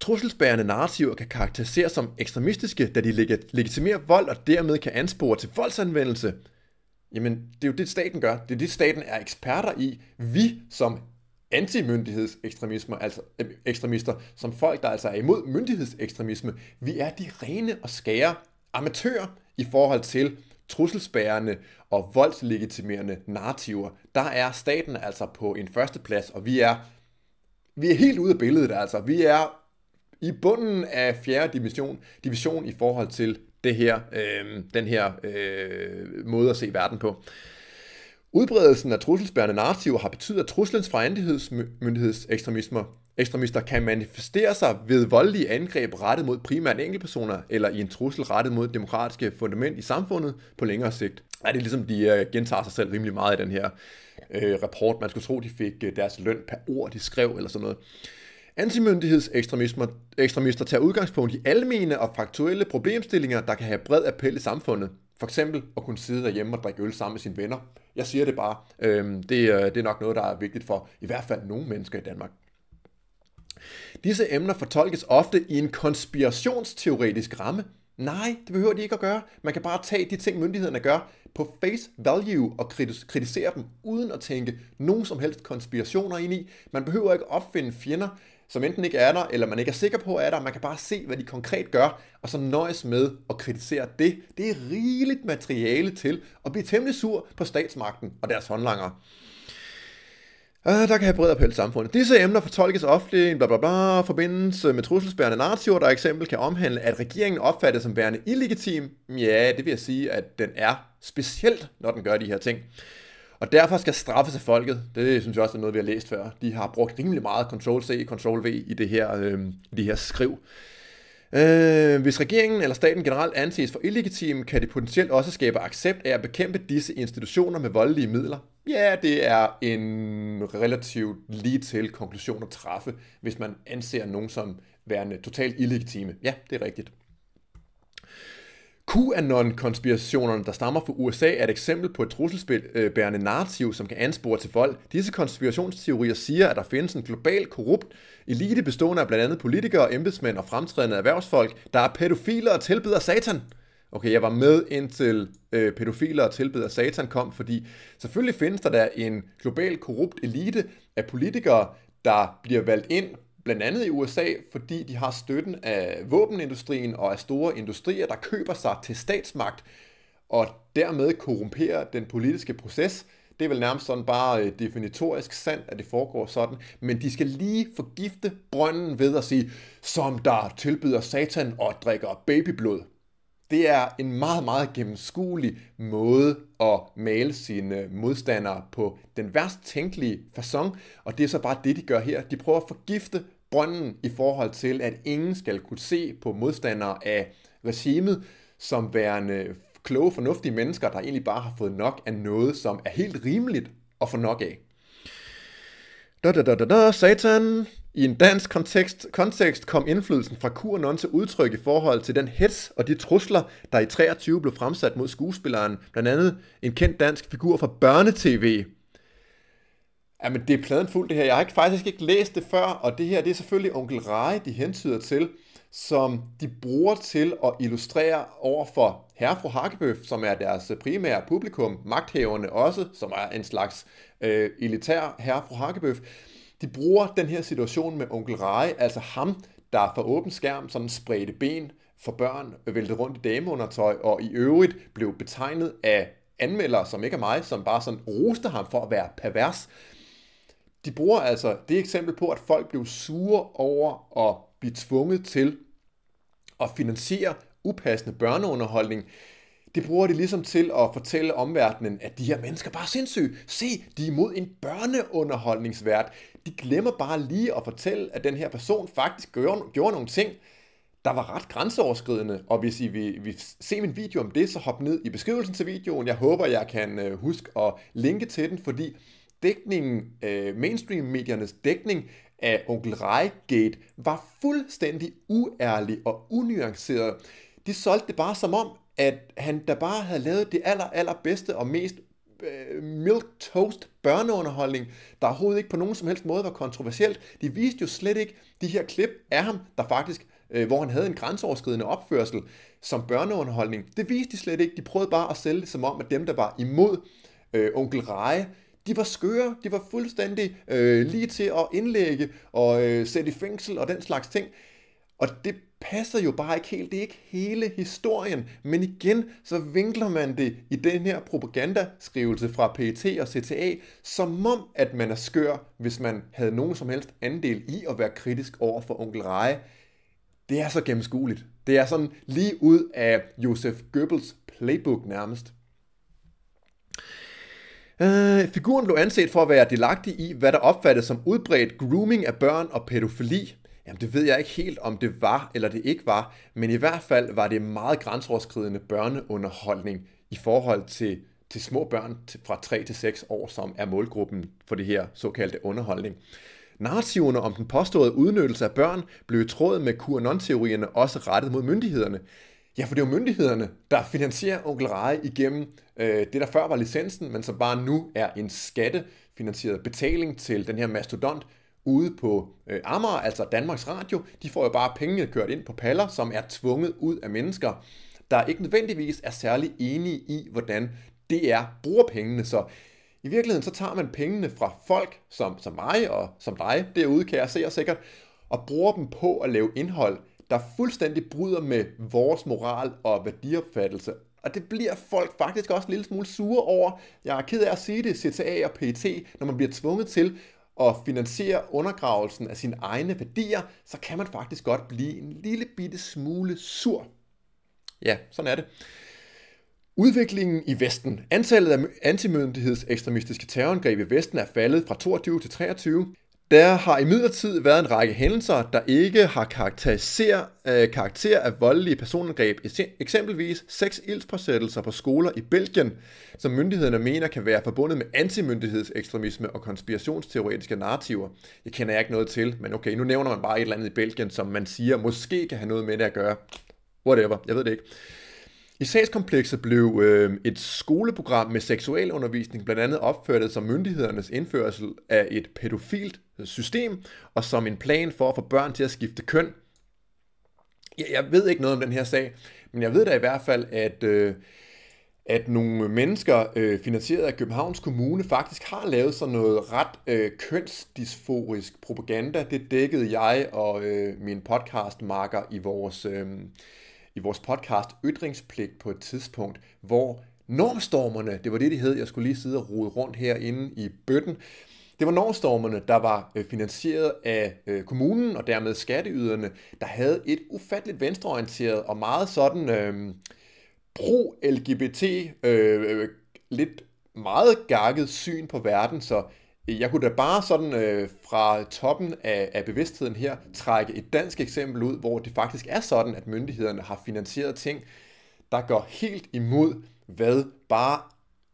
Trusselsbærende narrativer kan karakteriseres som ekstremistiske, da de legitimerer vold og dermed kan anspore til voldsanvendelse. Jamen, det er jo det, staten gør. Det er det, staten er eksperter i. Vi som antimyndighedsekstremister, altså øh, ekstremister, som folk, der altså er imod myndighedsekstremisme, vi er de rene og skære amatører i forhold til trusselsbærende og voldslegitimerende narrativer, der er staten altså på en førsteplads, og vi er, vi er helt ude af billedet altså. Vi er i bunden af fjerde division, division i forhold til det her, øh, den her øh, måde at se verden på. Udbredelsen af trusselsbærende narrativer har betydet, at truslens fra myndighedsekstremismer Ekstremister kan manifestere sig ved voldelige angreb rettet mod primært enkeltpersoner eller i en trussel rettet mod demokratiske fundament i samfundet på længere sigt. Er det ligesom, de øh, gentager sig selv rimelig meget i den her øh, rapport. Man skulle tro, de fik øh, deres løn per ord, de skrev eller sådan noget. Antimyndighedsekstremister ekstremister tager udgangspunkt i almene og faktuelle problemstillinger, der kan have bred appel i samfundet. For eksempel at kunne sidde derhjemme og drikke øl sammen med sine venner. Jeg siger det bare. Øhm, det, øh, det er nok noget, der er vigtigt for i hvert fald nogle mennesker i Danmark. Disse emner fortolkes ofte i en konspirationsteoretisk ramme. Nej, det behøver de ikke at gøre. Man kan bare tage de ting, myndighederne gør på face value og kritisere dem, uden at tænke nogen som helst konspirationer ind i. Man behøver ikke opfinde fjender, som enten ikke er der, eller man ikke er sikker på er der. Man kan bare se, hvad de konkret gør, og så nøjes med at kritisere det. Det er rigeligt materiale til at blive temmelig sur på statsmagten og deres håndlanger. Øh, der kan have bred appel samfundet. Disse emner fortolkes ofte i en bla bla bla forbindelse med trusselsbærende narrativer, der eksempel kan omhandle, at regeringen opfattes som værende illegitim. Ja, det vil jeg sige, at den er specielt, når den gør de her ting. Og derfor skal straffes af folket. Det synes jeg også er noget, vi har læst før. De har brugt rimelig meget Control-C, Control-V i det her, øh, det her skriv. Øh, hvis regeringen eller staten generelt anses for illegitim, kan det potentielt også skabe accept af at bekæmpe disse institutioner med voldelige midler. Ja, det er en relativt lige til konklusion at træffe, hvis man anser nogen som værende totalt illegitime. Ja, det er rigtigt. QAnon-konspirationerne, der stammer fra USA, er et eksempel på et trusselsbærende narrativ, som kan anspore til vold. Disse konspirationsteorier siger, at der findes en global korrupt elite bestående af blandt andet politikere, embedsmænd og fremtrædende erhvervsfolk, der er pædofile og tilbyder satan. Okay, jeg var med indtil øh, pædofiler og tilbeder satan kom, fordi selvfølgelig findes der da en global korrupt elite af politikere, der bliver valgt ind, blandt andet i USA, fordi de har støtten af våbenindustrien og af store industrier, der køber sig til statsmagt, og dermed korrumperer den politiske proces. Det er vel nærmest sådan bare øh, definitorisk sandt, at det foregår sådan. Men de skal lige forgifte brønden ved at sige, som der tilbyder satan og drikker babyblod. Det er en meget, meget gennemskuelig måde at male sine modstandere på den værst tænkelige façon, og det er så bare det, de gør her. De prøver at forgifte brønden i forhold til, at ingen skal kunne se på modstandere af regimet som værende kloge, fornuftige mennesker, der egentlig bare har fået nok af noget, som er helt rimeligt at få nok af. Da da da da da, satan, i en dansk kontekst, kontekst kom indflydelsen fra QAnon til udtryk i forhold til den hets og de trusler, der i 23 blev fremsat mod skuespilleren, blandt andet en kendt dansk figur fra børnetv. Jamen, det er pladen fuld det her. Jeg har ikke, faktisk ikke læst det før, og det her det er selvfølgelig onkel Rai, de hentyder til, som de bruger til at illustrere over for herrefru Hakkebøf, som er deres primære publikum, magthæverne også, som er en slags øh, elitær herrefru Hakkebøf de bruger den her situation med onkel Rai, altså ham, der for åben skærm sådan spredte ben for børn, væltede rundt i dameundertøj, og i øvrigt blev betegnet af anmeldere, som ikke er mig, som bare sådan roste ham for at være pervers. De bruger altså det eksempel på, at folk blev sure over at blive tvunget til at finansiere upassende børneunderholdning. Det bruger de ligesom til at fortælle omverdenen, at de her mennesker bare er sindssyge. Se, de er imod en børneunderholdningsvært de glemmer bare lige at fortælle, at den her person faktisk gjorde, gjorde nogle ting, der var ret grænseoverskridende, og hvis I vil, vil se min video om det, så hop ned i beskrivelsen til videoen. Jeg håber, jeg kan øh, huske at linke til den, fordi dækningen, øh, mainstream-mediernes dækning af Onkel Reigate var fuldstændig uærlig og unuanceret. De solgte det bare som om, at han der bare havde lavet det aller, aller bedste og mest øh, milk toast børneunderholdning, der overhovedet ikke på nogen som helst måde var kontroversielt. De viste jo slet ikke de her klip af ham, der faktisk øh, hvor han havde en grænseoverskridende opførsel som børneunderholdning. Det viste de slet ikke. De prøvede bare at sælge det som om, at dem, der var imod øh, onkel Reje, de var skøre, de var fuldstændig øh, lige til at indlægge og øh, sætte i fængsel og den slags ting. Og det passer jo bare ikke helt. Det er ikke hele historien. Men igen, så vinkler man det i den her propagandaskrivelse fra PET og CTA, som om, at man er skør, hvis man havde nogen som helst andel i at være kritisk over for onkel Reje. Det er så gennemskueligt. Det er sådan lige ud af Josef Goebbels playbook nærmest. Uh, figuren blev anset for at være delagtig i, hvad der opfattes som udbredt grooming af børn og pædofili. Jamen det ved jeg ikke helt, om det var eller det ikke var, men i hvert fald var det meget grænseoverskridende børneunderholdning i forhold til, til små børn fra 3 til 6 år, som er målgruppen for det her såkaldte underholdning. Narrativerne om den påståede udnyttelse af børn blev i tråd med QAnon-teorierne også rettet mod myndighederne. Ja, for det er jo myndighederne, der finansierer onkel Rege igennem øh, det, der før var licensen, men som bare nu er en skattefinansieret betaling til den her mastodont, ude på øh, Amager, altså Danmarks Radio, de får jo bare pengene kørt ind på paller, som er tvunget ud af mennesker, der ikke nødvendigvis er særlig enige i, hvordan det er bruger pengene. Så i virkeligheden, så tager man pengene fra folk, som, som mig og som dig derude, kan jeg se og sikkert, og bruger dem på at lave indhold, der fuldstændig bryder med vores moral og værdiopfattelse. Og det bliver folk faktisk også en lille smule sure over. Jeg er ked af at sige det, CTA og PT, e når man bliver tvunget til og finansierer undergravelsen af sine egne værdier, så kan man faktisk godt blive en lille bitte smule sur. Ja, sådan er det. Udviklingen i Vesten. Antallet af antimyndighedsekstremistiske ekstremistiske terrorangreb i Vesten er faldet fra 22 til 23. Der har imidlertid været en række hændelser, der ikke har karakteriser, øh, karakter af voldelige personangreb, eksempelvis seks ildspåsættelser på skoler i Belgien, som myndighederne mener kan være forbundet med antimyndighedsekstremisme og konspirationsteoretiske narrativer. Det kender jeg ikke noget til, men okay, nu nævner man bare et eller andet i Belgien, som man siger måske kan have noget med det at gøre. Whatever, jeg ved det ikke. I sagskomplekset blev øh, et skoleprogram med seksualundervisning blandt andet opført som myndighedernes indførsel af et pædofilt system, og som en plan for at få børn til at skifte køn. Jeg, jeg ved ikke noget om den her sag, men jeg ved da i hvert fald, at, øh, at nogle mennesker øh, finansieret af Københavns Kommune faktisk har lavet sådan noget ret øh, kønsdysforisk propaganda. Det dækkede jeg og øh, min podcastmarker i vores... Øh, i vores podcast Ytringspligt på et tidspunkt, hvor normstormerne, det var det, de hed, jeg skulle lige sidde og rode rundt herinde i bøtten, det var normstormerne, der var øh, finansieret af øh, kommunen og dermed skatteyderne, der havde et ufatteligt venstreorienteret og meget sådan øh, pro-LGBT, øh, øh, lidt meget gakket syn på verden, så jeg kunne da bare sådan øh, fra toppen af, af bevidstheden her trække et dansk eksempel ud, hvor det faktisk er sådan, at myndighederne har finansieret ting, der går helt imod, hvad bare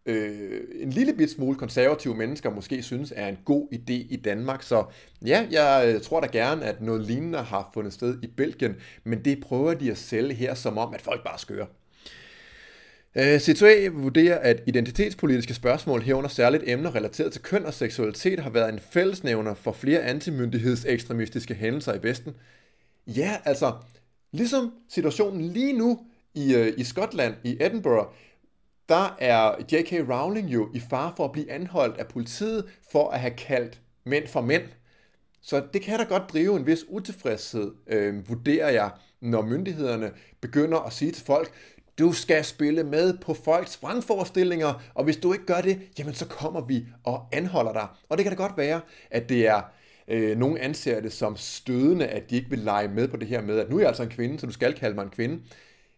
øh, en lille bit smule konservative mennesker måske synes er en god idé i Danmark. Så ja, jeg øh, tror da gerne, at noget lignende har fundet sted i Belgien, men det prøver de at sælge her som om, at folk bare skører. Øh, C2A vurderer, at identitetspolitiske spørgsmål herunder særligt emner relateret til køn og seksualitet har været en fællesnævner for flere antimyndighedsekstremistiske hændelser i Vesten. Ja, altså, ligesom situationen lige nu i, øh, i Skotland, i Edinburgh, der er J.K. Rowling jo i fare for at blive anholdt af politiet for at have kaldt mænd for mænd. Så det kan da godt drive en vis utilfredshed, øh, vurderer jeg, når myndighederne begynder at sige til folk, du skal spille med på folks vrangforestillinger, og hvis du ikke gør det, jamen så kommer vi og anholder dig. Og det kan da godt være, at det er øh, nogen anser det som stødende, at de ikke vil lege med på det her med, at nu er jeg altså en kvinde, så du skal kalde mig en kvinde.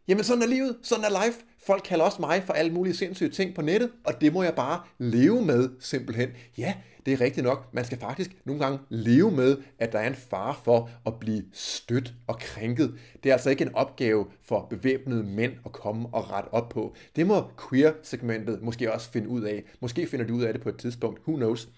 Jamen sådan er livet, sådan er life. Folk kalder også mig for alle mulige sindssyge ting på nettet, og det må jeg bare leve med simpelthen. Ja, det er rigtigt nok. Man skal faktisk nogle gange leve med, at der er en fare for at blive stødt og krænket. Det er altså ikke en opgave for bevæbnede mænd at komme og rette op på. Det må queer-segmentet måske også finde ud af. Måske finder de ud af det på et tidspunkt. Who knows?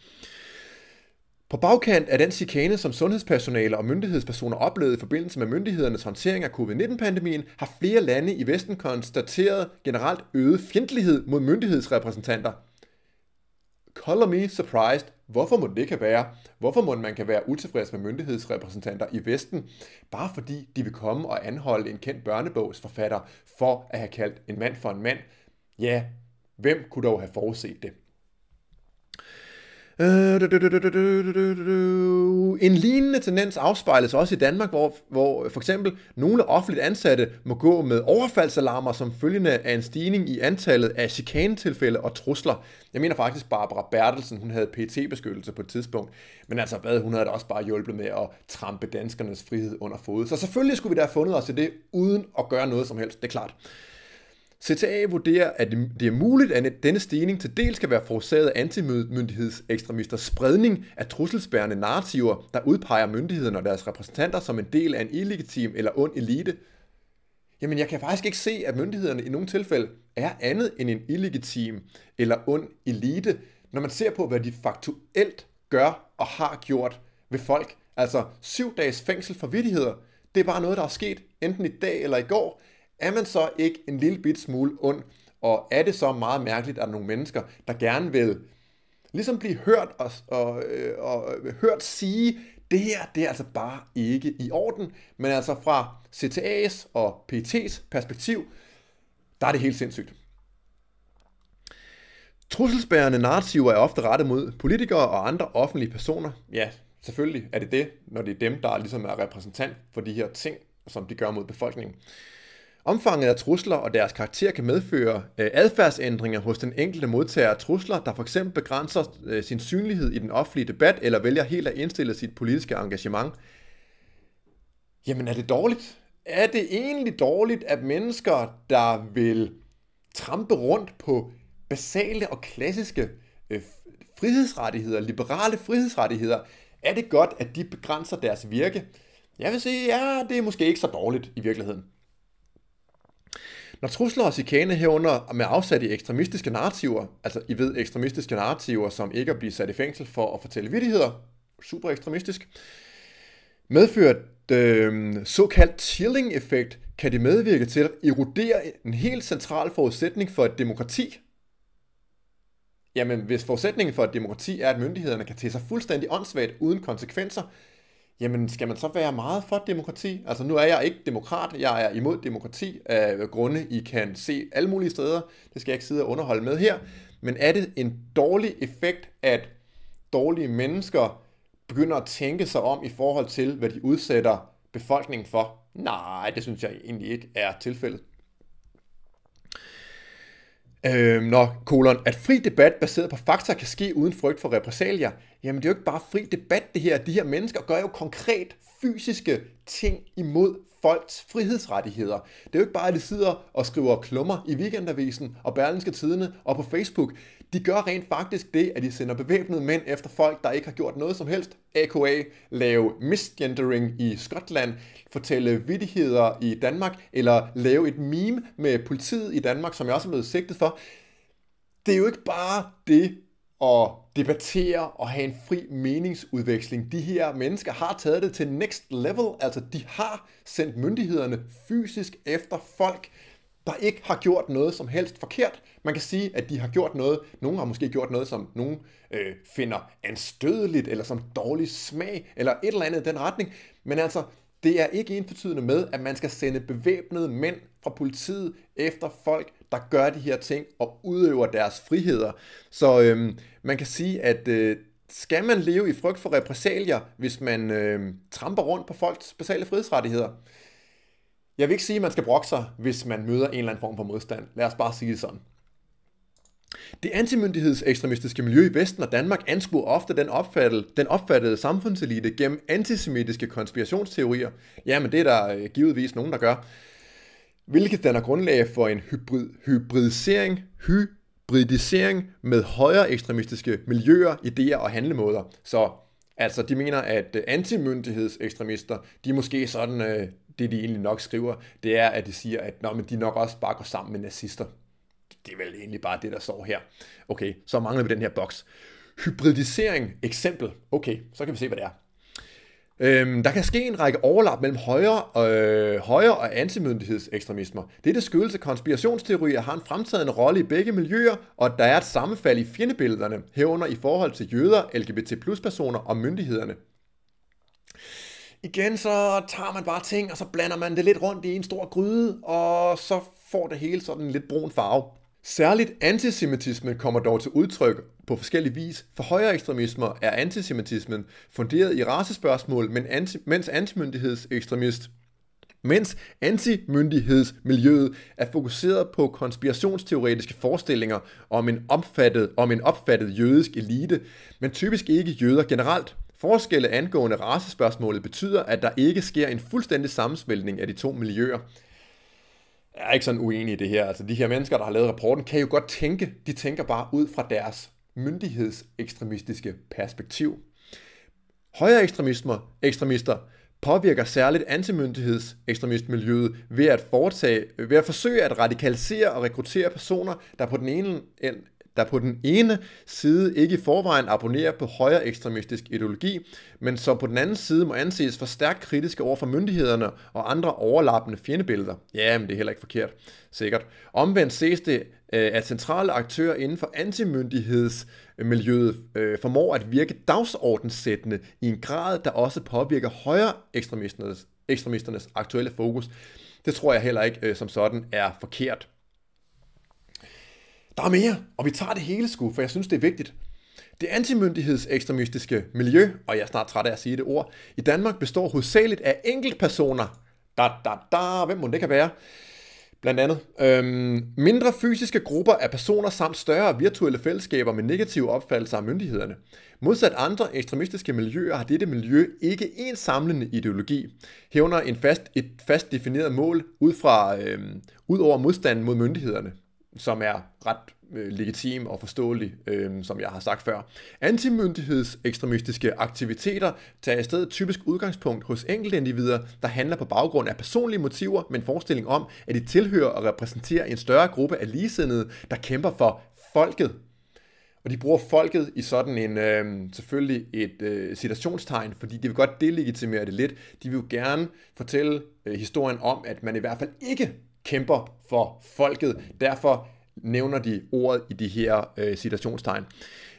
På bagkant af den chikane, som sundhedspersonale og myndighedspersoner oplevede i forbindelse med myndighedernes håndtering af covid-19-pandemien, har flere lande i Vesten konstateret generelt øget fjendtlighed mod myndighedsrepræsentanter. Color me surprised. Hvorfor må det kan være? Hvorfor må man kan være utilfreds med myndighedsrepræsentanter i Vesten, bare fordi de vil komme og anholde en kendt børnebogsforfatter for at have kaldt en mand for en mand? Ja, hvem kunne dog have forudset det? En lignende tendens afspejles også i Danmark, hvor, hvor for eksempel nogle offentligt ansatte må gå med overfaldsalarmer som følgende af en stigning i antallet af chikanetilfælde og trusler. Jeg mener faktisk Barbara Bertelsen, hun havde pt beskyttelse på et tidspunkt, men altså hvad, hun havde da også bare hjulpet med at trampe danskernes frihed under fod. Så selvfølgelig skulle vi da have fundet os i det, uden at gøre noget som helst, det er klart. CTA vurderer, at det er muligt, at denne stigning til dels skal være forårsaget af antimyndighedsekstremisters spredning af trusselsbærende narrativer, der udpeger myndighederne og deres repræsentanter som en del af en illegitim eller ond elite. Jamen, jeg kan faktisk ikke se, at myndighederne i nogle tilfælde er andet end en illegitim eller ond elite, når man ser på, hvad de faktuelt gør og har gjort ved folk. Altså, syv dages fængsel for vidtigheder, det er bare noget, der er sket enten i dag eller i går, er man så ikke en lille bit smule ond, og er det så meget mærkeligt, at der er nogle mennesker, der gerne vil ligesom blive hørt og, og, og, øh, og hørt sige, det her, det er altså bare ikke i orden, men altså fra CTA's og PT's perspektiv, der er det helt sindssygt. Trusselsbærende narrativer er ofte rettet mod politikere og andre offentlige personer. Ja, selvfølgelig er det det, når det er dem, der ligesom er repræsentant for de her ting, som de gør mod befolkningen. Omfanget af trusler og deres karakter kan medføre øh, adfærdsændringer hos den enkelte modtager af trusler, der f.eks. begrænser øh, sin synlighed i den offentlige debat eller vælger helt at indstille sit politiske engagement. Jamen er det dårligt? Er det egentlig dårligt, at mennesker, der vil trampe rundt på basale og klassiske øh, frihedsrettigheder, liberale frihedsrettigheder, er det godt, at de begrænser deres virke? Jeg vil sige, ja, det er måske ikke så dårligt i virkeligheden. Når trusler og chikane herunder med afsat i ekstremistiske narrativer, altså I ved ekstremistiske narrativer, som ikke er blevet sat i fængsel for at fortælle vidtigheder, super ekstremistisk, medfører øh, såkaldt chilling-effekt, kan det medvirke til at erodere en helt central forudsætning for et demokrati. Jamen, hvis forudsætningen for et demokrati er, at myndighederne kan tage sig fuldstændig åndssvagt uden konsekvenser, jamen skal man så være meget for demokrati? Altså nu er jeg ikke demokrat, jeg er imod demokrati af grunde, I kan se alle mulige steder. Det skal jeg ikke sidde og underholde med her. Men er det en dårlig effekt, at dårlige mennesker begynder at tænke sig om i forhold til, hvad de udsætter befolkningen for? Nej, det synes jeg egentlig ikke er tilfældet. Øhm, når kolon, at fri debat baseret på fakta kan ske uden frygt for repressalier, jamen det er jo ikke bare fri debat det her. De her mennesker gør jo konkret fysiske ting imod folks frihedsrettigheder. Det er jo ikke bare, at de sidder og skriver klummer i Weekendavisen og Berlingske Tidene og på Facebook. De gør rent faktisk det, at de sender bevæbnede mænd efter folk, der ikke har gjort noget som helst. AKA lave misgendering i Skotland, fortælle vidtigheder i Danmark, eller lave et meme med politiet i Danmark, som jeg også er blevet sigtet for. Det er jo ikke bare det, og debattere og have en fri meningsudveksling. De her mennesker har taget det til next level, altså de har sendt myndighederne fysisk efter folk, der ikke har gjort noget som helst forkert. Man kan sige, at de har gjort noget, nogen har måske gjort noget, som nogen øh, finder anstødeligt, eller som dårlig smag, eller et eller andet i den retning. Men altså, det er ikke indbetydende med, at man skal sende bevæbnede mænd fra politiet efter folk, der gør de her ting og udøver deres friheder. Så øhm, man kan sige, at øh, skal man leve i frygt for repræsalier, hvis man øh, tramper rundt på folks basale frihedsrettigheder? Jeg vil ikke sige, at man skal brokke sig, hvis man møder en eller anden form for modstand. Lad os bare sige det sådan. Det antimyndighedsekstremistiske miljø i Vesten og Danmark anskuer ofte den opfattede, den opfattede samfundselite gennem antisemitiske konspirationsteorier. Jamen det er der øh, givetvis nogen, der gør hvilket danner grundlag for en hybrid, hybridisering, hybridisering med højere ekstremistiske miljøer, idéer og handlemåder. Så altså, de mener, at øh, antimyndighedsekstremister, de er måske sådan, øh, det de egentlig nok skriver, det er, at de siger, at Nå, men de nok også bare går sammen med nazister. Det er vel egentlig bare det, der står her. Okay, så mangler vi den her boks. Hybridisering, eksempel. Okay, så kan vi se, hvad det er. Øhm, der kan ske en række overlap mellem højre, øh, højre og antimyndighedsekstremismer. Dette skyldes, at konspirationsteorier har en fremtrædende rolle i begge miljøer, og der er et sammenfald i fjendebillederne, herunder i forhold til jøder, LGBT personer og myndighederne. Igen så tager man bare ting, og så blander man det lidt rundt i en stor gryde, og så får det hele sådan en lidt brun farve. Særligt antisemitisme kommer dog til udtryk på forskellig vis. For højere ekstremismer er antisemitismen funderet i racespørgsmål, men anti, mens antimyndighedsekstremist mens antimyndighedsmiljøet er fokuseret på konspirationsteoretiske forestillinger om en, opfattet, om en opfattet jødisk elite, men typisk ikke jøder generelt. Forskelle angående racespørgsmålet betyder, at der ikke sker en fuldstændig sammensmeltning af de to miljøer jeg er ikke sådan uenig i det her. Altså, de her mennesker, der har lavet rapporten, kan jo godt tænke. De tænker bare ud fra deres myndighedsekstremistiske perspektiv. Højere ekstremismer, ekstremister påvirker særligt antimyndighedsekstremistmiljøet ved at, foretage, ved at forsøge at radikalisere og rekruttere personer, der på den ene der på den ene side ikke i forvejen abonnerer på højere ekstremistisk ideologi, men som på den anden side må anses for stærkt kritiske over for myndighederne og andre overlappende fjendebilleder. Ja, men det er heller ikke forkert, sikkert. Omvendt ses det, øh, at centrale aktører inden for antimyndighedsmiljøet øh, formår at virke dagsordenssættende i en grad, der også påvirker højere ekstremisternes, ekstremisternes aktuelle fokus. Det tror jeg heller ikke øh, som sådan er forkert. Der er mere, og vi tager det hele sgu, for jeg synes, det er vigtigt. Det antimyndighedsekstremistiske miljø, og jeg er snart træt af at sige det ord, i Danmark består hovedsageligt af enkeltpersoner. Da, da, da, hvem må det kan være? Blandt andet. Øhm, mindre fysiske grupper af personer samt større virtuelle fællesskaber med negative opfattelser af myndighederne. Modsat andre ekstremistiske miljøer har dette miljø ikke en samlende ideologi, hævner en fast, et fast defineret mål ud, fra, øhm, ud over modstanden mod myndighederne som er ret øh, legitim og forståelig, øh, som jeg har sagt før. Antimyndighedsekstremistiske aktiviteter tager i stedet typisk udgangspunkt hos enkelte individer, der handler på baggrund af personlige motiver, men forestilling om, at de tilhører og repræsenterer en større gruppe af ligesindede, der kæmper for folket. Og de bruger folket i sådan en, øh, selvfølgelig et øh, citationstegn, fordi de vil godt delegitimere det lidt. De vil jo gerne fortælle øh, historien om, at man i hvert fald ikke kæmper for folket. Derfor nævner de ordet i de her øh, citationstegn.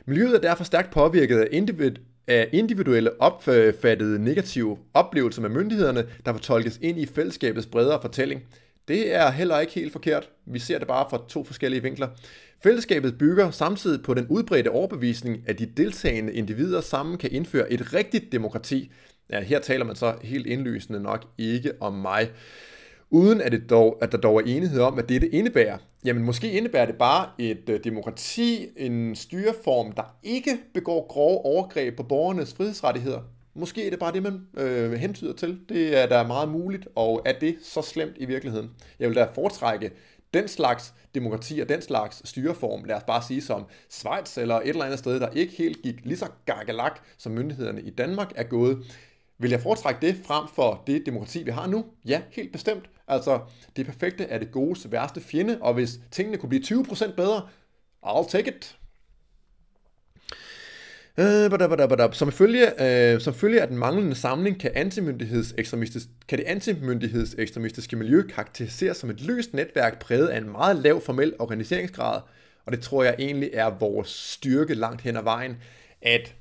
Miljøet er derfor stærkt påvirket af individ af individuelle opfattede negative oplevelser med myndighederne, der fortolkes ind i fællesskabets bredere fortælling. Det er heller ikke helt forkert. Vi ser det bare fra to forskellige vinkler. Fællesskabet bygger samtidig på den udbredte overbevisning, at de deltagende individer sammen kan indføre et rigtigt demokrati. Ja, her taler man så helt indlysende nok ikke om mig uden at, det dog, at der dog er enighed om, hvad dette indebærer. Jamen måske indebærer det bare et øh, demokrati, en styreform, der ikke begår grove overgreb på borgernes frihedsrettigheder. Måske er det bare det, man øh, hentyder til. Det er da meget muligt, og er det så slemt i virkeligheden? Jeg vil da foretrække den slags demokrati og den slags styreform, lad os bare sige som Schweiz eller et eller andet sted, der ikke helt gik lige så gakkelak, som myndighederne i Danmark er gået, vil jeg foretrække det frem for det demokrati, vi har nu? Ja, helt bestemt. Altså, det perfekte er det godes værste fjende, og hvis tingene kunne blive 20% bedre, I'll take it. Øh, som, følge, øh, som følge af den manglende samling kan, kan det antimyndighedsekstremistiske miljø karakteriseres som et løst netværk præget af en meget lav formel organiseringsgrad, og det tror jeg egentlig er vores styrke langt hen ad vejen, at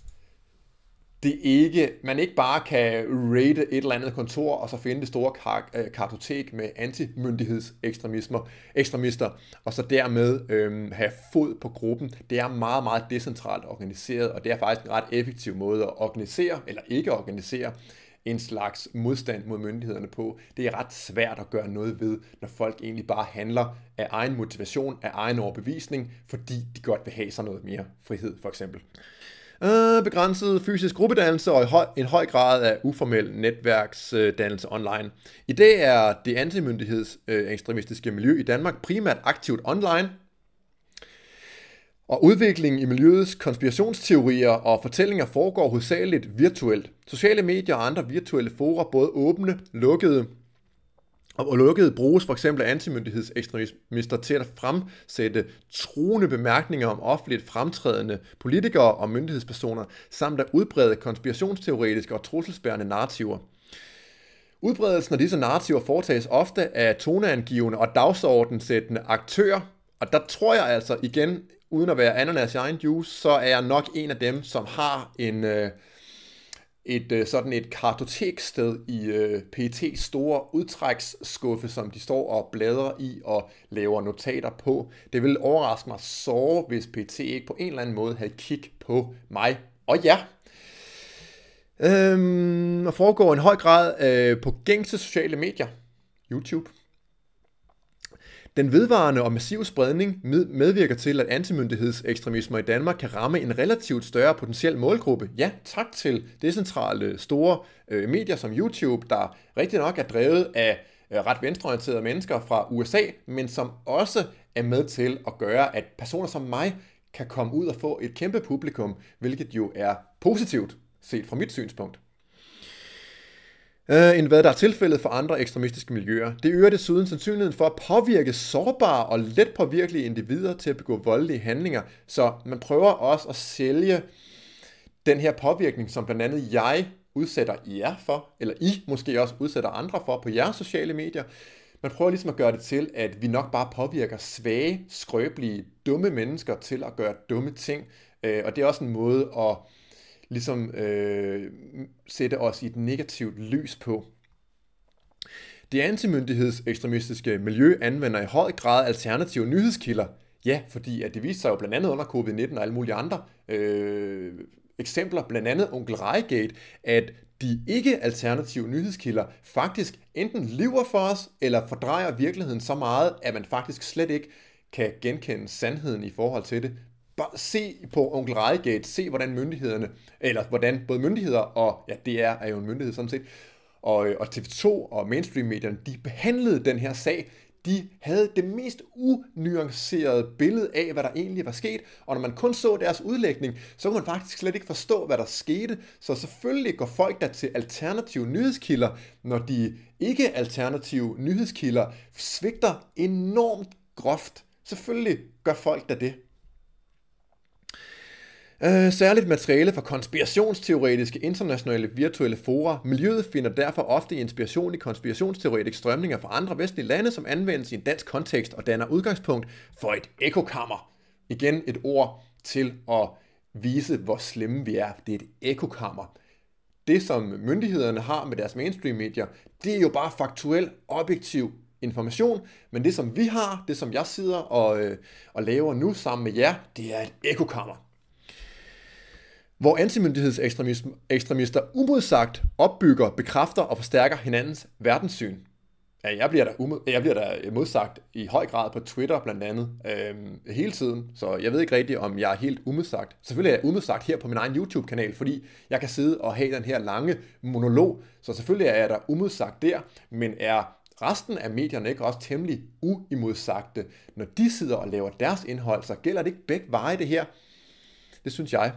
det ikke, man ikke bare kan rate et eller andet kontor og så finde det store øh, kartotek med antimyndighedsekstremister ekstremister, og så dermed øhm, have fod på gruppen. Det er meget, meget decentralt organiseret, og det er faktisk en ret effektiv måde at organisere, eller ikke organisere, en slags modstand mod myndighederne på. Det er ret svært at gøre noget ved, når folk egentlig bare handler af egen motivation, af egen overbevisning, fordi de godt vil have sig noget mere frihed, for eksempel. Øh, begrænset fysisk gruppedannelse og en høj grad af uformel netværksdannelse online. I dag er det antimyndighedsekstremistiske miljø i Danmark primært aktivt online, og udviklingen i miljøets konspirationsteorier og fortællinger foregår hovedsageligt virtuelt. Sociale medier og andre virtuelle fora, både åbne, lukkede, og lukket bruges for eksempel af antimyndighedsekstremister til at fremsætte truende bemærkninger om offentligt fremtrædende politikere og myndighedspersoner, samt at udbrede konspirationsteoretiske og trusselsbærende narrativer. Udbredelsen af disse narrativer foretages ofte af toneangivende og dagsordensættende aktører, og der tror jeg altså igen, uden at være ananas i egen juice, så er jeg nok en af dem, som har en... Øh, et øh, sådan et kartoteksted i øh, PET's store udtræksskuffe, som de står og bladrer i og laver notater på. Det ville overraske mig så, hvis PT ikke på en eller anden måde havde kig på mig og jer. Øhm, og foregår en høj grad øh, på gængse sociale medier. YouTube, den vedvarende og massive spredning medvirker til, at antimyndighedsekstremisme i Danmark kan ramme en relativt større potentiel målgruppe. Ja, tak til decentrale store øh, medier som YouTube, der rigtig nok er drevet af øh, ret venstreorienterede mennesker fra USA, men som også er med til at gøre, at personer som mig kan komme ud og få et kæmpe publikum, hvilket jo er positivt set fra mit synspunkt øh, end hvad der er tilfældet for andre ekstremistiske miljøer. Det øger desuden sandsynligheden for at påvirke sårbare og let påvirkelige individer til at begå voldelige handlinger. Så man prøver også at sælge den her påvirkning, som blandt andet jeg udsætter jer for, eller I måske også udsætter andre for på jeres sociale medier. Man prøver ligesom at gøre det til, at vi nok bare påvirker svage, skrøbelige, dumme mennesker til at gøre dumme ting. Øh, og det er også en måde at ligesom øh, sætte os i et negativt lys på. Det antimyndighedsekstremistiske miljø anvender i høj grad alternative nyhedskilder, ja, fordi at det viste sig jo blandt andet under covid-19 og alle mulige andre øh, eksempler, blandt andet onkel Reigate, at de ikke alternative nyhedskilder faktisk enten lyver for os, eller fordrejer virkeligheden så meget, at man faktisk slet ikke kan genkende sandheden i forhold til det, bare se på onkel Rejegate, se hvordan myndighederne, eller hvordan både myndigheder og, ja, det er jo en myndighed sådan set, og, og TV2 og mainstream-medierne, de behandlede den her sag. De havde det mest unuancerede billede af, hvad der egentlig var sket, og når man kun så deres udlægning, så kunne man faktisk slet ikke forstå, hvad der skete. Så selvfølgelig går folk der til alternative nyhedskilder, når de ikke alternative nyhedskilder svigter enormt groft. Selvfølgelig gør folk da det. Øh, særligt materiale fra konspirationsteoretiske internationale virtuelle fora. Miljøet finder derfor ofte inspiration i konspirationsteoretiske strømninger fra andre vestlige lande, som anvendes i en dansk kontekst og danner udgangspunkt for et ekokammer. Igen et ord til at vise, hvor slemme vi er. Det er et ekokammer. Det, som myndighederne har med deres mainstream-medier, det er jo bare faktuel, objektiv information, men det, som vi har, det, som jeg sidder og, øh, og laver nu sammen med jer, det er et ekokammer hvor antimyndighedsekstremister umodsagt opbygger, bekræfter og forstærker hinandens verdenssyn. Ja, jeg bliver der, umod, jeg bliver der modsagt i høj grad på Twitter blandt andet øh, hele tiden, så jeg ved ikke rigtigt, om jeg er helt umodsagt. Selvfølgelig er jeg umodsagt her på min egen YouTube-kanal, fordi jeg kan sidde og have den her lange monolog, så selvfølgelig er jeg der umodsagt der, men er resten af medierne ikke også temmelig uimodsagte? Når de sidder og laver deres indhold, så gælder det ikke begge veje det her. Det synes jeg.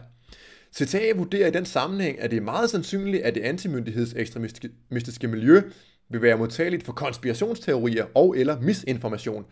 CTA vurderer i den sammenhæng, at det er meget sandsynligt, at det antimyndighedsekstremistiske miljø vil være modtageligt for konspirationsteorier og eller misinformation.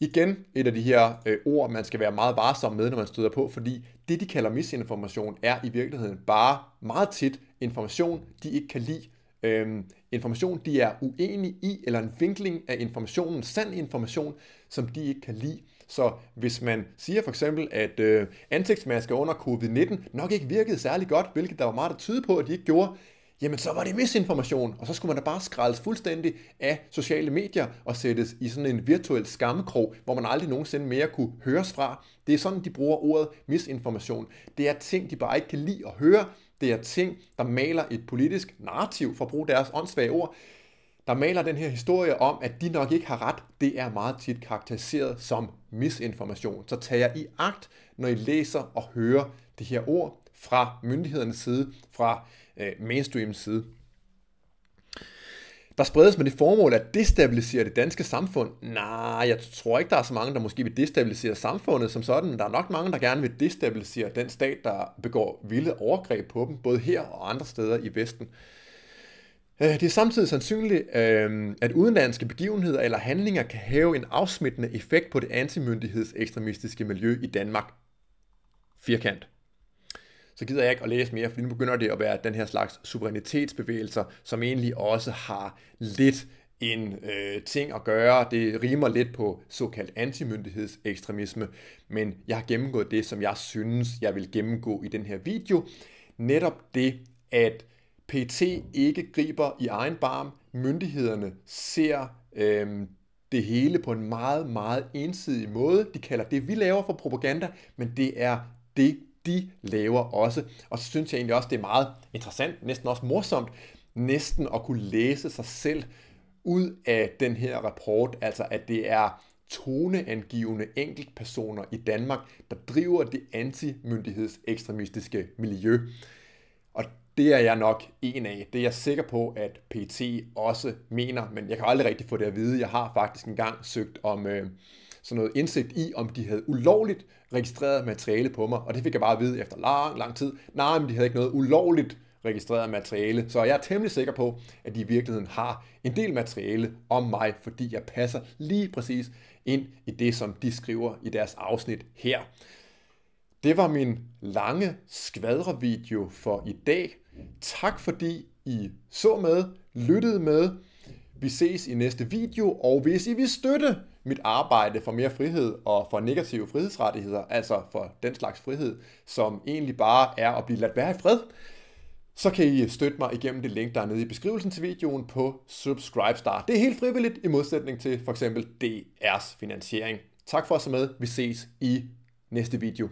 Igen et af de her øh, ord, man skal være meget varsom med, når man støder på, fordi det, de kalder misinformation, er i virkeligheden bare meget tit information, de ikke kan lide. Øhm, information, de er uenige i, eller en vinkling af informationen, sand information, som de ikke kan lide. Så hvis man siger for eksempel, at øh, ansigtsmasker under covid-19 nok ikke virkede særlig godt, hvilket der var meget, der tyde på, at de ikke gjorde, jamen så var det misinformation, og så skulle man da bare skraldes fuldstændig af sociale medier og sættes i sådan en virtuel skammekrog, hvor man aldrig nogensinde mere kunne høres fra. Det er sådan, de bruger ordet misinformation. Det er ting, de bare ikke kan lide at høre. Det er ting, der maler et politisk narrativ, for at bruge deres åndssvage ord, der maler den her historie om, at de nok ikke har ret, det er meget tit karakteriseret som misinformation. Så tag jer i agt, når I læser og hører det her ord fra myndighedernes side, fra øh, mainstreams side. Der spredes med det formål at destabilisere det danske samfund. Nej, jeg tror ikke, der er så mange, der måske vil destabilisere samfundet som sådan. Der er nok mange, der gerne vil destabilisere den stat, der begår vilde overgreb på dem, både her og andre steder i Vesten. Øh, Øh, det er samtidig sandsynligt, øh, at udenlandske begivenheder eller handlinger kan have en afsmittende effekt på det antimyndigheds ekstremistiske miljø i Danmark. Firkant. Så gider jeg ikke at læse mere, for nu begynder det at være den her slags suverænitetsbevægelser, som egentlig også har lidt en øh, ting at gøre. Det rimer lidt på såkaldt antimyndighedsekstremisme, men jeg har gennemgået det, som jeg synes, jeg vil gennemgå i den her video. Netop det, at PT ikke griber i egen barm. Myndighederne ser øhm, det hele på en meget, meget ensidig måde. De kalder det, vi laver for propaganda, men det er det, de laver også. Og så synes jeg egentlig også, det er meget interessant, næsten også morsomt, næsten at kunne læse sig selv ud af den her rapport, altså at det er toneangivende enkeltpersoner i Danmark, der driver det antimyndighedsekstremistiske ekstremistiske miljø. Det er jeg nok en af. Det er jeg sikker på, at PT også mener, men jeg kan aldrig rigtig få det at vide. Jeg har faktisk engang søgt om øh, sådan noget indsigt i, om de havde ulovligt registreret materiale på mig, og det fik jeg bare at vide efter lang, lang tid. Nej, men de havde ikke noget ulovligt registreret materiale, så jeg er temmelig sikker på, at de i virkeligheden har en del materiale om mig, fordi jeg passer lige præcis ind i det, som de skriver i deres afsnit her. Det var min lange skvadrevideo for i dag. Tak fordi I så med, lyttede med. Vi ses i næste video, og hvis I vil støtte mit arbejde for mere frihed og for negative frihedsrettigheder, altså for den slags frihed, som egentlig bare er at blive ladt være i fred, så kan I støtte mig igennem det link, der er nede i beskrivelsen til videoen på Subscribestar. Det er helt frivilligt i modsætning til for eksempel DR's finansiering. Tak for at se med. Vi ses i næste video.